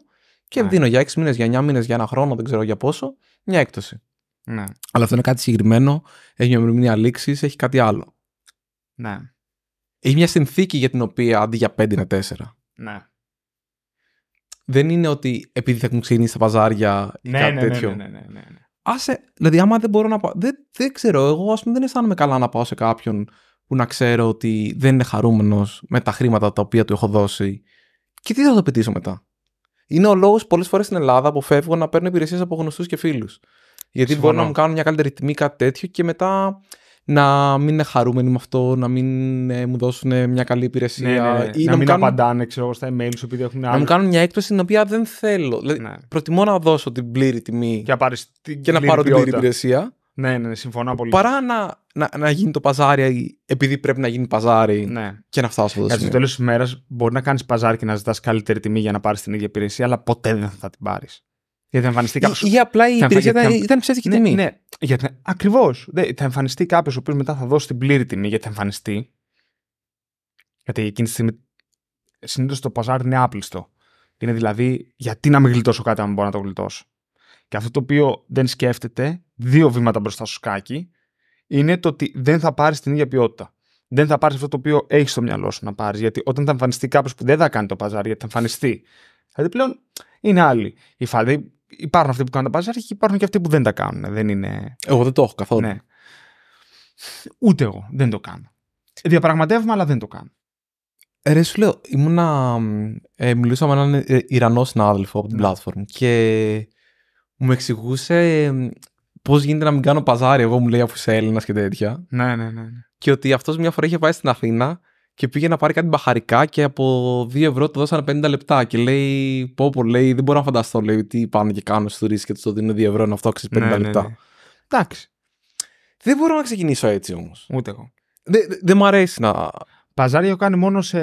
και ναι. δίνω για 6 μήνες, για 9 μήνες, για ένα χρόνο, δεν ξέρω για πόσο, μια έκπτωση. Ναι. Αλλά αυτό είναι κάτι συγκεκριμένο, έχει μια ημερομηνία λήξης, έχει κάτι άλλο. Ναι. Έχει μια συνθήκη για την οποία αντί για 5 είναι 4. Ναι. Δεν είναι ότι επειδή θα έχουν ξεκινήσει τα παζάρια ή ναι, κάτι ναι, ναι, τέτοιο. Ναι, ναι, ναι, ναι, ναι. Άσε, δηλαδή, άμα δεν μπορώ να πάω. Δεν, δεν ξέρω, εγώ ας πούμε δεν αισθάνομαι καλά να πάω σε κάποιον που να ξέρω ότι δεν είναι χαρούμενος με τα χρήματα τα οποία του έχω δώσει. Και τι θα το πετύσω μετά. Είναι ο λόγος πολλές φορές στην Ελλάδα που φεύγω να παίρνω υπηρεσίες από γνωστούς και φίλους. Γιατί μπορώ να μου κάνουν μια καλύτερη τιμή, κάτι τέτοιο και μετά να μην είναι χαρούμενοι με αυτό, να μην ε, μου δώσουν μια καλή υπηρεσία. Ναι, ναι, ναι. Ή να, μην απαντάνε στα email σου επειδή έχουν Να μου κάνουν μια έκπτωση την οποία δεν θέλω. Δηλαδή, προτιμώ να δώσω την πλήρη τιμή και, και να πάρω την πλήρη υπηρεσία ναι, ναι, ναι, συμφωνώ πολύ. Παρά να, να, να γίνει το παζάρι επειδή πρέπει να γίνει παζάρι ναι. και να φτάσει αυτό το Στο τέλος της ημέρα μπορεί να κάνεις παζάρι και να ζητάς καλύτερη τιμή για να πάρεις την ίδια υπηρεσία, αλλά ποτέ δεν θα την πάρεις. Γιατί θα εμφανιστεί κάποιο. Ή, ή απλά η απλα η υπηρεσια θα... ήταν, ψεύτικη ναι, τιμή. Ναι, ακριβώ. Θα εμφανιστεί κάποιος ο οποίος μετά θα δώσει την πλήρη τιμή γιατί θα εμφανιστεί. Γιατί εκείνη τη στιγμή συνήθως το παζάρι είναι άπλιστο. Είναι δηλαδή, γιατί να μην γλιτώσω κάτι αν μπορώ να το γλιτώσω. Και αυτό το οποίο δεν σκέφτεται, δύο βήματα μπροστά σου σκάκι, είναι το ότι δεν θα πάρεις την ίδια ποιότητα. Δεν θα πάρεις αυτό το οποίο έχεις στο μυαλό σου να πάρεις. Γιατί όταν θα εμφανιστεί κάποιος που δεν θα κάνει το παζάρι, γιατί θα εμφανιστεί. Δηλαδή πλέον είναι άλλοι. Οι υπάρχουν αυτοί που κάνουν τα παζάρια και υπάρχουν και αυτοί που δεν τα κάνουν. Δεν είναι... Εγώ δεν το έχω καθόλου. Ναι. Ούτε εγώ δεν το κάνω. Διαπραγματεύομαι, αλλά δεν το κάνω. Ρε, σου λέω, ήμουνα. Ε, μιλούσα με έναν ε, Ιρανό συνάδελφο από την ναι. platform και μου εξηγούσε πώς γίνεται να μην κάνω παζάρι. Εγώ μου λέει αφού είσαι Έλληνας και τέτοια. Ναι, ναι, ναι. ναι. Και ότι αυτός μια φορά είχε πάει στην Αθήνα και πήγε να πάρει κάτι μπαχαρικά και από 2 ευρώ το δώσανε 50 λεπτά. Και λέει, πόπο, λέει, δεν μπορώ να φανταστώ, λέει, τι πάνε και κάνουν στους και τους το δίνουν 2 ευρώ να φτώξει 50 ναι, ναι, λεπτά. Ναι, ναι. Εντάξει. Δεν μπορώ να ξεκινήσω έτσι όμως. Ούτε εγώ. Δεν δε, δε μ' αρέσει να. Παζάρι έχω κάνει μόνο σε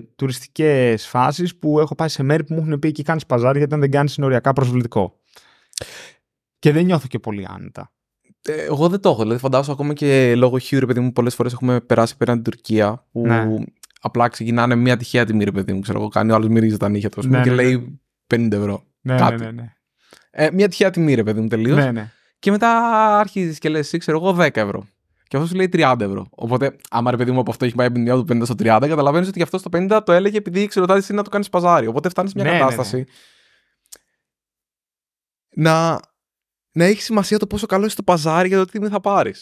τουριστικές φάσεις που έχω πάει σε μέρη που μου έχουν πει εκεί κάνεις παζάρι γιατί δεν κάνεις είναι προσβλητικό. Και δεν νιώθω και πολύ άνετα. Ε, εγώ δεν το έχω. Δηλαδή, φαντάζομαι ακόμα και λόγω ρε παιδί μου, πολλές φορές έχουμε περάσει πέραν την Τουρκία. Που ναι. απλά ξεκινάνε μια τυχαία τιμή, ρε παιδί μου. Ξέρω εγώ, κάνει ο άλλος μυρίζει τα νύχια του ναι, και ναι, λέει 50 ναι. ευρώ. Ναι, ναι, κάτι. ναι, ναι. Ε, μια τυχαία τιμή, ρε παιδί μου, τελείως. Ναι, ναι. Και μετά αρχίζει και λες, ξέρω εγώ, 10 ευρώ. Και αυτό σου λέει 30 ευρώ. Οπότε, άμα ρε παιδί μου από αυτό έχει πάει από του 50 στο 30, καταλαβαίνεις ότι αυτό το 50 το έλεγε επειδή ξέρω ότι είναι να το κάνεις παζάρι. Οπότε φτάνεις μια κατάσταση να, να έχει σημασία το πόσο καλό είσαι το παζάρι για το τι θα πάρεις.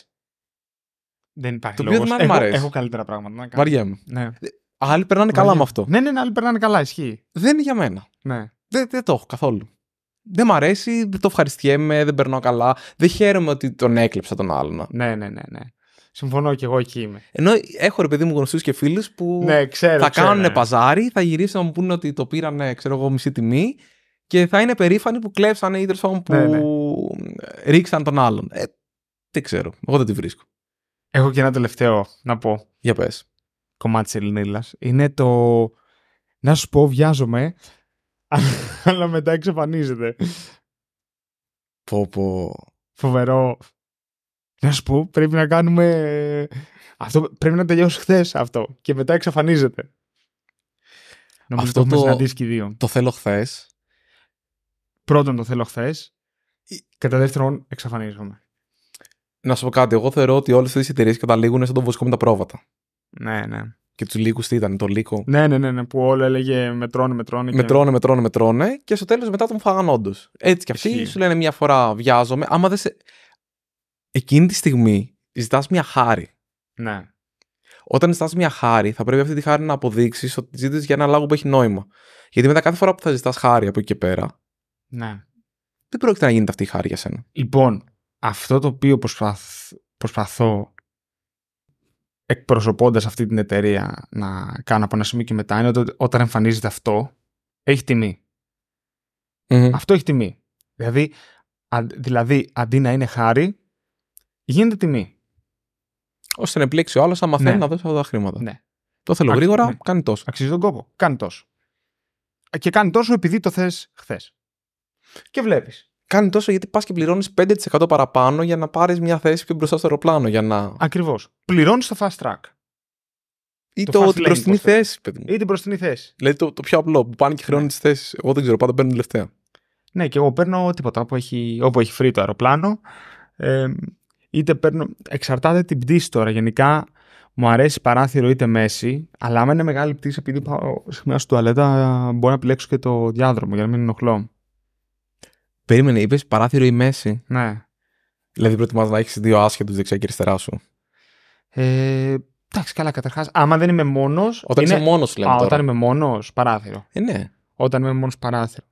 Δεν υπάρχει. Το οποίο δεν έχω, έχω καλύτερα πράγματα να κάνω. Βαριέμαι. Ναι. Άλλοι περνάνε καλά με αυτό. Ναι, ναι, ναι, άλλοι περνάνε καλά, ισχύει. Δεν είναι για μένα. Ναι. Δεν, δεν το έχω καθόλου. Δεν μ' αρέσει, δεν το ευχαριστιέμαι, δεν περνάω καλά. Δεν χαίρομαι ότι τον έκλεψα τον άλλον. Ναι, ναι, ναι. ναι. Συμφωνώ και εγώ εκεί είμαι. Ενώ έχω ρε παιδί μου γνωστούς και φίλους που ναι, ξέρω, θα ξέρω, κάνουν ναι. παζάρι, θα γυρίσουν να μου πούνε ότι το πήραν, ξέρω εγώ, μισή τιμή και θα είναι περήφανοι που κλέψανε ή που ναι, ναι. Ε, ρίξαν τον άλλον. Ε, δεν ξέρω. Εγώ δεν τη βρίσκω. Έχω και ένα τελευταίο να πω. Για πες, Κομμάτι της Ελληνίδας. Είναι το. Να σου πω, βιάζομαι. αλλά μετά εξαφανίζεται. Πω, πω. Φοβερό. Να σου πω, πρέπει να κάνουμε. Ε, αυτό πρέπει να τελειώσει χθες αυτό. Και μετά εξαφανίζεται. Νομίζω αυτό το και δύο. Το θέλω χθες. Πρώτον, το θέλω χθες. Κατά δεύτερον, εξαφανίζομαι. Να σου πω κάτι. Εγώ θεωρώ ότι όλες αυτές οι εταιρείες καταλήγουν σαν τον βοσκό με τα πρόβατα. Ναι, ναι. Και τους λύκους τι ήταν, το λύκο. Ναι, ναι, ναι, ναι, που όλο έλεγε μετρώνε, μετρώνε. Και... Μετρώνε, μετρώνε, μετρώνε. Και στο τέλος μετά τον φάγαν όντως. Έτσι κι αυτοί σου λένε μια φορά βιάζομαι. Άμα δεν σε. Εκείνη τη στιγμή ζητάς μια χάρη. Ναι. Όταν ζητάς μια χάρη, θα πρέπει αυτή τη χάρη να αποδείξεις ότι ζήτησες για ένα λάγο που έχει νόημα. Γιατί μετά κάθε φορά που θα ζητάς χάρη από εκεί και πέρα, ναι. Δεν πρόκειται να γίνεται αυτή η χάρη για σένα. Λοιπόν, αυτό το οποίο προσπαθ, προσπαθώ εκπροσωπώντας αυτή την εταιρεία να κάνω από ένα σημείο και μετά είναι ότι όταν εμφανίζεται αυτό έχει Αυτό έχει τιμή. Δηλαδή, δηλαδή, αντί να είναι χάρη, γίνεται τιμή. Ώστε να επιλέξει ο άλλος, άμα ναι. να δώσει αυτά τα χρήματα. Ναι. Το θέλω γρήγορα, ναι. κάνει τόσο. Αξίζει τον κόπο. Κάνει τόσο. Και κάνει τόσο επειδή το θες χθες. Και βλέπεις. Κάνει τόσο γιατί πας και πληρώνεις 5% παραπάνω για να πάρεις μια θέση πιο μπροστά στο αεροπλάνο. Για να... Ακριβώς. Πληρώνεις το fast track. Ή το, το την προστινή θέση, παιδί μου. Ή την προστινή θέση. Δηλαδή το, το πιο απλό που πάνε και χρεώνουν ναι. τι θέσεις. Εγώ δεν ξέρω, πάντα παίρνω τελευταία. Ναι, και εγώ παίρνω τίποτα όπου έχει, όπου έχει free το αεροπλάνο. Ε, είτε παίρνω. Εξαρτάται την πτήση τώρα. Γενικά μου αρέσει παράθυρο είτε μέση, αλλά άμα είναι μεγάλη πτήση, επειδή πάω συχνά στην τουαλέτα, μπορώ να επιλέξω και το διάδρομο για να μην ενοχλώ. Περίμενε, είπες παράθυρο ή μέση. Ναι. Δηλαδή προτιμάς να έχεις δύο άσχετους δεξιά και αριστερά σου. Ε, εντάξει, καλά, καταρχάς. Άμα δεν είμαι μόνος. Όταν είναι... είσαι μόνος, λέμε. Α, τώρα. όταν είμαι μόνος, παράθυρο. Ε, ναι. Όταν είμαι μόνος, παράθυρο.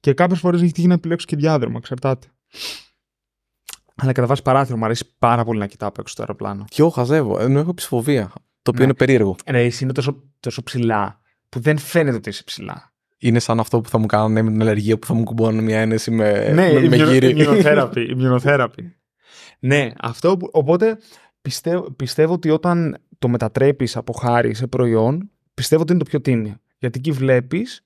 Και κάποιες φορές έχει τύχει να επιλέξω και διάδρομο, εξαρτάται. Αλλά κατά βάση παράθυρο μου αρέσει πάρα πολύ να κοιτάω από έξω το αεροπλάνο. Και εγώ χαζεύω. Ε, Ενώ έχω ψηφοβία. Το οποίο ναι. είναι περίεργο. Ε, ναι, εσύ είναι τόσο, τόσο ψηλά που δεν φαίνεται ότι είσαι ψηλά είναι σαν αυτό που θα μου κάνουν με την αλλεργία που θα μου κουμπώνουν μια ένεση με, ναι, με, η με γύρι. Ναι, immunotherapy. ναι, αυτό οπότε πιστεύω, πιστεύω ότι όταν το μετατρέπεις από χάρη σε προϊόν, πιστεύω ότι είναι το πιο τίμιο. Γιατί εκεί βλέπεις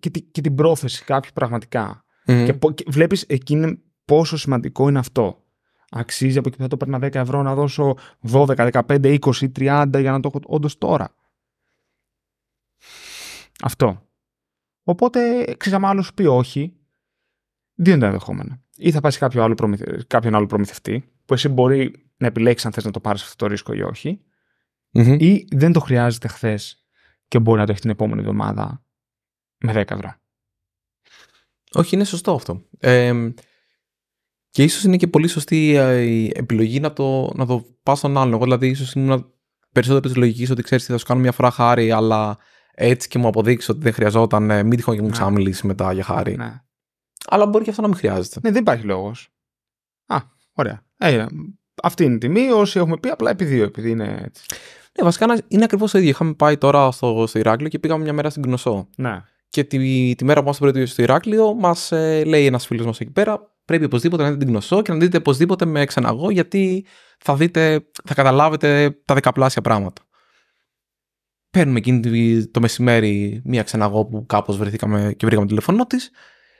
και, τη, και την πρόθεση κάποιου πραγματικά. Mm-hmm. Και, και βλέπεις εκείνη πόσο σημαντικό είναι αυτό. Αξίζει από εκεί που θα το παίρνα 10 ευρώ να δώσω 12, 15, 20, 30 για να το έχω όντως τώρα. Αυτό. Οπότε, ξέρεις, σου άλλος πει όχι, δεν είναι το ενδεχόμενο. Ή θα πάει σε προμηθε... κάποιον άλλο προμηθευτή, που εσύ μπορεί να επιλέξεις αν θες να το πάρεις αυτό το ρίσκο ή όχι, ή δεν το χρειάζεται χθες και μπορεί να το έχεις την επόμενη εβδομάδα με 10 ευρώ. Όχι, είναι σωστό αυτό. Ε, και ίσως είναι και πολύ σωστή ε, η επιλογή να το, να το πάω στον άλλον. Εγώ δηλαδή, ίσως ήμουν περισσότερο της λογικής ότι ξέρεις, θα σου κάνω μια φορά χάρη, αλλά έτσι και μου αποδείξεις ότι δεν χρειαζόταν, ε, μην τυχόν και μου ναι. ξαναμιλήσει μετά για ναι, χάρη. Ναι. Αλλά μπορεί και αυτό να μην χρειάζεται. Ναι, δεν υπάρχει λόγος. Α, ωραία. Ε, ε, αυτή είναι η τιμή. Όσοι έχουμε πει, απλά επειδή, επειδή είναι έτσι. Ναι, βασικά είναι ακριβώς το ίδιο. Είχαμε πάει τώρα στο, στο Ηράκλειο και πήγαμε μια μέρα στην Κνωσό. Ναι. Και τη, τη μέρα που είμαστε πρώτοι στο Ηράκλειο, μας ε, λέει ένας φίλος μας εκεί πέρα, πρέπει οπωσδήποτε να δείτε την Κνωσό και να δείτε οπωσδήποτε με ξαναγώ, γιατί θα δείτε, θα καταλάβετε τα δεκαπλάσια πράγματα. Παίρνουμε εκείνη το μεσημέρι μία ξαναγό που κάπως βρεθήκαμε και βρήκαμε το τηλέφωνό της.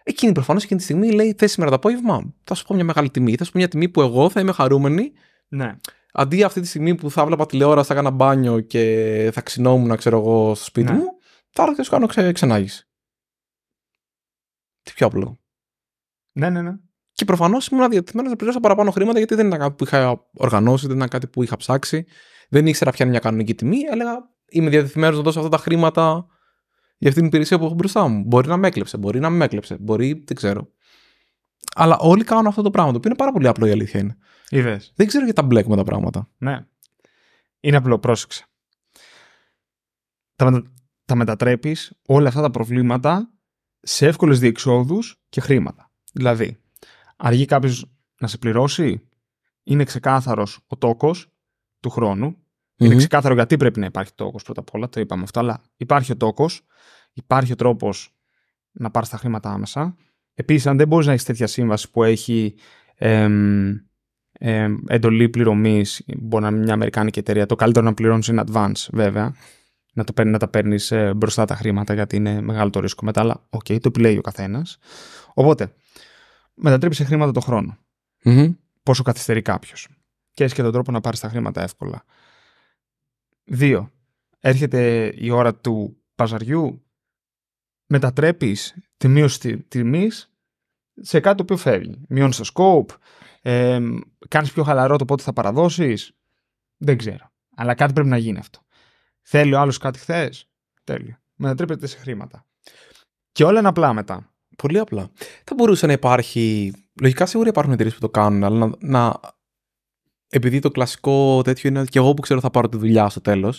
Εκείνη προφανώς εκείνη τη στιγμή λέει: Θες σήμερα το απόγευμα, θα σου πω μια μεγάλη τιμή. Θα σου πω μια τιμή που εγώ θα είμαι χαρούμενη. Ναι. Αντί αυτή τη στιγμή που θα βλέπα τηλεόραση, θα έκανα μπάνιο και θα ξυνόμουν, ξέρω εγώ, στο σπίτι ναι. μου, θα έρθω και σου κάνω ξε, ξενάγηση. Τι πιο απλό. Ναι, ναι, ναι. Και προφανώς ήμουν διατεθειμένος να πληρώσω παραπάνω χρήματα γιατί δεν ήταν κάτι που είχα οργανώσει, δεν ήταν κάτι που είχα ψάξει. Δεν ήξερα ποια είναι μια κανονική τιμή. Έλεγα είμαι διατεθειμένος να δώσω αυτά τα χρήματα για αυτή την υπηρεσία που έχω μπροστά μου. Μπορεί να με έκλεψε, μπορεί να με έκλεψε, μπορεί δεν ξέρω. Αλλά όλοι κάνουν αυτό το πράγμα, το οποίο είναι πάρα πολύ απλό η αλήθεια είναι. Είδες. Δεν ξέρω γιατί τα μπλέκουμε τα πράγματα. Ναι. Είναι απλό, πρόσεξε. Τα, μετα... τα μετατρέπεις όλα αυτά τα προβλήματα σε εύκολες διεξόδους και χρήματα. Δηλαδή, αργεί κάποιος να σε πληρώσει, είναι ξεκάθαρος ο τόκος του χρόνου, mm Είναι ξεκάθαρο γιατί πρέπει να υπάρχει τόκος πρώτα απ' όλα, το είπαμε αυτό. Αλλά υπάρχει ο τόκος, υπάρχει ο τρόπος να πάρεις τα χρήματα άμεσα. Επίσης, αν δεν μπορείς να έχεις τέτοια σύμβαση που έχει εντολή πληρωμής, μπορεί να είναι μια Αμερικάνικη εταιρεία, το καλύτερο να πληρώνεις in advance, βέβαια. Να, το, να τα παίρνεις ε, μπροστά τα χρήματα γιατί είναι μεγάλο το ρίσκο μετά. Αλλά οκ, okay, το επιλέγει ο καθένας. Οπότε, μετατρέπει σε χρήματα το χρόνο. Πόσο καθυστερεί κάποιος. Και έχεις και τον τρόπο να πάρεις τα χρήματα εύκολα. Δύο. Έρχεται η ώρα του παζαριού, μετατρέπεις τη μείωση τιμής σε κάτι το οποίο φεύγει. Μειώνεις το scope, ε, κάνεις πιο χαλαρό το πότε θα παραδώσεις. Δεν ξέρω. Αλλά κάτι πρέπει να γίνει αυτό. Θέλει ο άλλος κάτι χθες. τέλειο. Μετατρέπεται σε χρήματα. Και όλα είναι απλά μετά. Πολύ απλά. Θα μπορούσε να υπάρχει. Λογικά σίγουρα υπάρχουν εταιρείες που το κάνουν, αλλά να, να επειδή το κλασικό τέτοιο είναι ότι και εγώ που ξέρω θα πάρω τη δουλειά στο τέλος.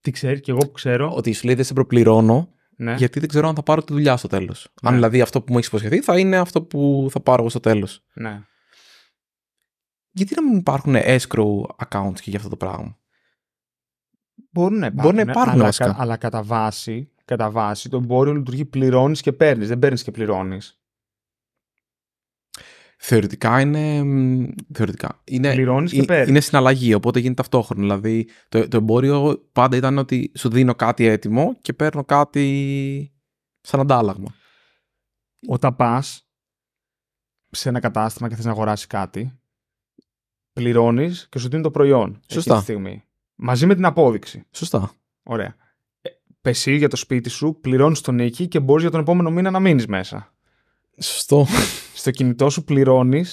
Τι ξέρει, και εγώ που ξέρω. Ότι σου λέει δεν σε προπληρώνω, ναι. γιατί δεν ξέρω αν θα πάρω τη δουλειά στο τέλος. Ναι. Αν δηλαδή αυτό που μου έχεις υποσχεθεί θα είναι αυτό που θα πάρω εγώ στο τέλος. Ναι. Γιατί να μην υπάρχουν escrow accounts και για αυτό το πράγμα. Μπορούν να υπάρχουν. Μπορούν να υπάρχουν αλλά, κα, αλλά κατά βάση, κατά βάση το εμπόριο λειτουργεί πληρώνεις και παίρνεις. Δεν παίρνεις και πληρώνεις. Θεωρητικά είναι. Θεωρητικά. Είναι, και ε, Είναι συναλλαγή, οπότε γίνεται ταυτόχρονα. Δηλαδή το, το εμπόριο πάντα ήταν ότι σου δίνω κάτι έτοιμο και παίρνω κάτι σαν αντάλλαγμα. Όταν πας σε ένα κατάστημα και θες να αγοράσεις κάτι, πληρώνεις και σου δίνει το προϊόν. Σωστά. Τη στιγμή. Μαζί με την απόδειξη. Σωστά. Ωραία. Ε, πεσί για το σπίτι σου, πληρώνεις τον νίκη και μπορείς για τον επόμενο μήνα να μείνεις μέσα. Σωστό. Στο κινητό σου πληρώνεις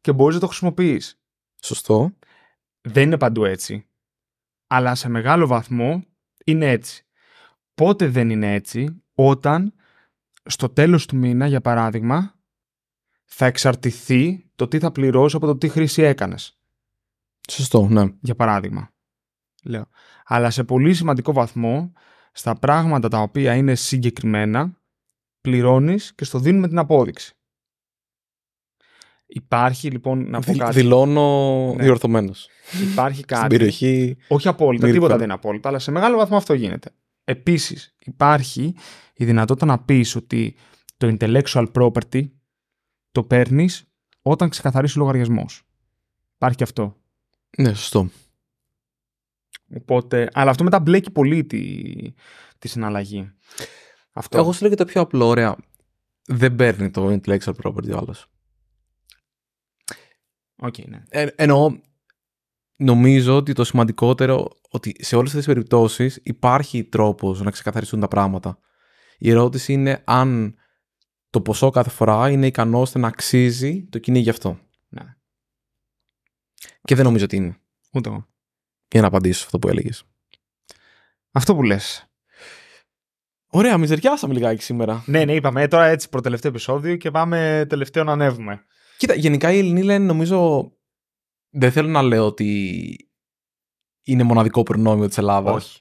και μπορείς να το χρησιμοποιείς. Σωστό. Δεν είναι παντού έτσι. Αλλά σε μεγάλο βαθμό είναι έτσι. Πότε δεν είναι έτσι, όταν στο τέλος του μήνα, για παράδειγμα, θα εξαρτηθεί το τι θα πληρώσω από το τι χρήση έκανες. Σωστό, ναι. Για παράδειγμα. Λέω. Αλλά σε πολύ σημαντικό βαθμό, στα πράγματα τα οποία είναι συγκεκριμένα, πληρώνεις και στο δίνουμε την απόδειξη. Υπάρχει λοιπόν να πω κάτι. Δηλώνω ναι. διορθωμένος. Υπάρχει κάτι. Στην περιοχή. Όχι απόλυτα, τίποτα δεν είναι απόλυτα, αλλά σε μεγάλο βαθμό αυτό γίνεται. Επίσης, υπάρχει η δυνατότητα να πεις ότι το intellectual property το παίρνεις όταν ξεκαθαρίσει ο λογαριασμός. Υπάρχει και αυτό. Ναι, σωστό. Οπότε, αλλά αυτό μετά μπλέκει πολύ τη, τη συναλλαγή. Αυτό. Εγώ σου λέω και το πιο απλό, ωραία. Δεν παίρνει το intellectual property ο άλλος. Okay, ναι. Ε, εννοώ, νομίζω ότι το σημαντικότερο ότι σε όλες τις περιπτώσεις υπάρχει τρόπος να ξεκαθαριστούν τα πράγματα. Η ερώτηση είναι αν το ποσό κάθε φορά είναι ικανό ώστε να αξίζει το κυνήγι αυτό. Ναι. Και δεν νομίζω ότι είναι. Ούτε εγώ. Για να απαντήσω αυτό που έλεγες. Αυτό που λες. Ωραία, μιζεριάσαμε λιγάκι σήμερα. Ναι, ναι, είπαμε ε, τώρα έτσι προτελευταίο επεισόδιο και πάμε τελευταίο να ανέβουμε. Κοίτα, γενικά οι Ελληνοί λένε, νομίζω. Δεν θέλω να λέω ότι είναι μοναδικό προνόμιο της Ελλάδας. Όχι.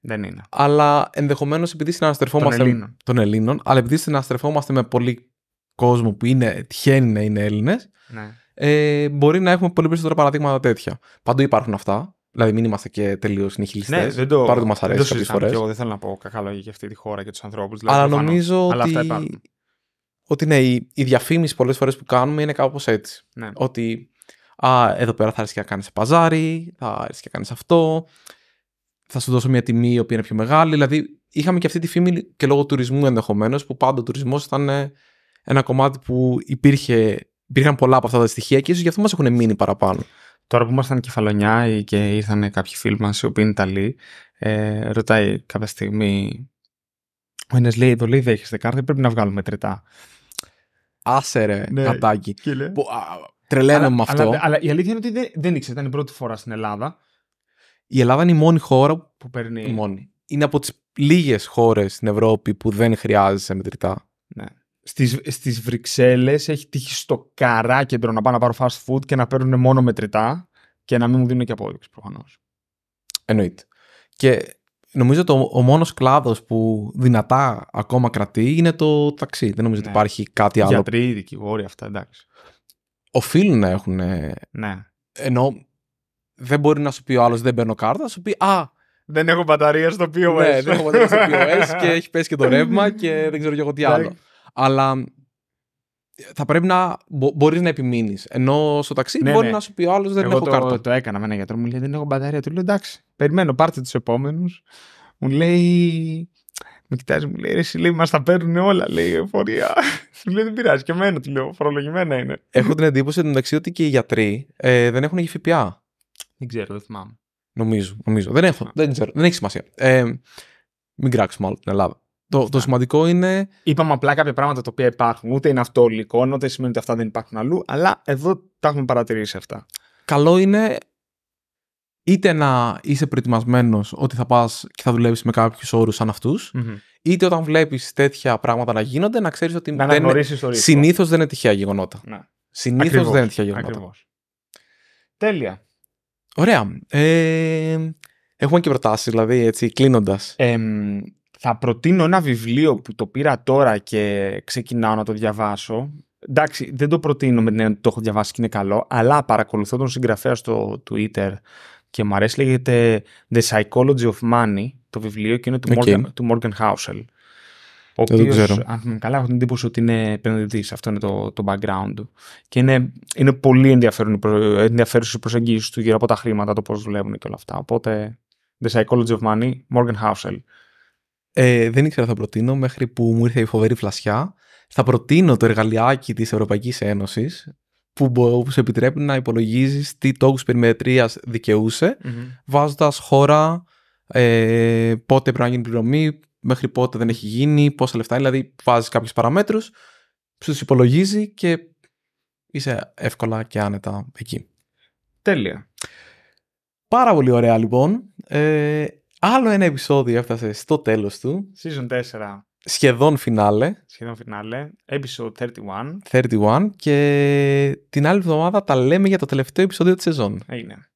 Δεν είναι. Αλλά ενδεχομένως επειδή συναναστρεφόμαστε. Των Ελλήνων. Των Ελλήνων. Αλλά επειδή συναστρεφόμαστε με πολύ κόσμο που είναι, τυχαίνει να είναι Έλληνες. Ναι. Ε, μπορεί να έχουμε πολύ περισσότερα παραδείγματα τέτοια. Παντού υπάρχουν αυτά. Δηλαδή, μην είμαστε και τελείως νυχιλιστέ. Ναι, δεν το, το μα αρέσει κάποιες φορέ. εγώ δεν θέλω να πω κακά λόγια για αυτή τη χώρα και τους ανθρώπους. Δηλαδή, Αλλά νομίζω ότι, ότι ναι, η, η διαφήμιση πολλές φορές που κάνουμε είναι κάπως έτσι. Ναι. Ότι α, εδώ πέρα θα αρέσει και να κάνεις παζάρι, θα αρέσει και να κάνεις αυτό, θα σου δώσω μια τιμή η οποία είναι πιο μεγάλη. Δηλαδή, είχαμε και αυτή τη φήμη και λόγω τουρισμού ενδεχομένως, που πάντα ο τουρισμός ήταν ε, ένα κομμάτι που υπήρχε, υπήρχαν πολλά από αυτά τα στοιχεία και ίσως γι' αυτό μας έχουν μείνει παραπάνω. Τώρα που ήμασταν κεφαλονιά και ήρθαν κάποιοι φίλοι μας οι οποίοι είναι Ιταλοί, ε, ρωτάει κάποια στιγμή ο ένας λέει, το λέει δέχεστε κάρτα, πρέπει να βγάλουμε τρετά. Άσε ρε, ναι, κατάκι. Τρελαίνω με αυτό. Αλλά, αλλά, η αλήθεια είναι ότι δεν, δεν ήξερα, ήταν η πρώτη φορά στην Ελλάδα. Η Ελλάδα είναι η μόνη χώρα που παίρνει. Η μόνη. Είναι από τις λίγες χώρες στην Ευρώπη που δεν χρειάζεσαι μετρητά. Ναι στις, στις Βρυξέλλες έχει τύχει στο καρά κέντρο να πάω να πάρω fast food και να παίρνουν μόνο μετρητά και να μην μου δίνουν και απόδειξη προφανώς. Εννοείται. Και νομίζω ότι ο μόνος κλάδος που δυνατά ακόμα κρατεί είναι το ταξί. Δεν νομίζω ναι. ότι υπάρχει κάτι άλλο. Γιατροί, δικηγόροι, αυτά εντάξει. Οφείλουν να έχουν... Ναι. Ενώ δεν μπορεί να σου πει ο άλλος δεν παίρνω κάρτα, σου πει «Α, δεν έχω μπαταρία στο POS. Ναι, δεν έχω μπαταρία στο POS και έχει πέσει και το ρεύμα και δεν ξέρω και εγώ τι άλλο. Αλλά ε, θα πρέπει να μπο, μπορείς να επιμείνεις. Ενώ στο ταξί ναι, μπορεί ναι. να σου πει ο άλλος δεν έχω το, κάρτα. Το έκανα με έναν γιατρό, μου λέει δεν έχω μπαταρία. Του λέω εντάξει, περιμένω, πάρτε τους επόμενους. Μου λέει. Με κοιτάζει, μου λέει, εσύ λέει, μας τα παίρνουν όλα, λέει η εφορία. Του λέει, δεν πειράζει και εμένα, του λέω, φορολογημένα είναι. Έχω την εντύπωση εντωμεταξύ ότι και οι γιατροί ε, δεν έχουν ΦΠΑ. Δεν ξέρω, δεν θυμάμαι. Νομίζω, νομίζω. Δεν, έχω, δεν, ξέρω, δεν έχει σημασία. Ε, μην κράξουμε άλλο την Ελλάδα. Το, το σημαντικό είναι. Είπαμε απλά κάποια πράγματα τα οποία υπάρχουν. Ούτε είναι αυτό ολικό, ούτε σημαίνει ότι αυτά δεν υπάρχουν αλλού, αλλά εδώ τα έχουμε παρατηρήσει αυτά. Καλό είναι είτε να είσαι προετοιμασμένος ότι θα πας και θα δουλεύει με κάποιους όρους σαν αυτου είτε όταν βλέπεις τέτοια πράγματα να γίνονται, να ξέρεις ότι. Να δεν... Συνήθως δεν είναι τυχαία γεγονότα. Ναι. Συνήθως δεν είναι τυχαία γεγονότα. Τέλεια. Ωραία. Ε, έχουμε και προτάσεις, δηλαδή, έτσι, κλείνοντας. Ε, θα προτείνω ένα βιβλίο που το πήρα τώρα και ξεκινάω να το διαβάσω. Εντάξει, δεν το προτείνω με την έννοια ότι το έχω διαβάσει και είναι καλό, αλλά παρακολουθώ τον συγγραφέα στο Twitter και μου αρέσει. Λέγεται The Psychology of Money, το βιβλίο και είναι του, Morgan, του Morgan Housel. Ο οποίο, αν θυμάμαι καλά, έχω την εντύπωση ότι είναι επενδυτής. Αυτό είναι το, το background του. Και είναι, είναι πολύ ενδιαφέρον, ενδιαφέρουσες οι προσεγγίσεις του γύρω από τα χρήματα, το πώς δουλεύουν και όλα αυτά. Οπότε, The Psychology of Money, Morgan Housel. Ε, δεν ήξερα θα προτείνω μέχρι που μου ήρθε η φοβερή φλασιά. Θα προτείνω το εργαλειάκι της Ευρωπαϊκής Ένωσης που, που σου επιτρέπει να υπολογίζεις τι τόκους περιμετρίας δικαιούσε βάζοντας χώρα, ε, πότε πρέπει να γίνει πληρωμή, μέχρι πότε δεν έχει γίνει, πόσα λεφτά Δηλαδή βάζεις κάποιους παραμέτρους, σου υπολογίζει και είσαι εύκολα και άνετα εκεί. Τέλεια. Πάρα πολύ ωραία λοιπόν. Ε, Άλλο ένα επεισόδιο έφτασε στο τέλος του. Season 4. Σχεδόν φινάλε. Σχεδόν φινάλε. Episode 31. 31. Και την άλλη εβδομάδα τα λέμε για το τελευταίο επεισόδιο της σεζόν. Έγινε.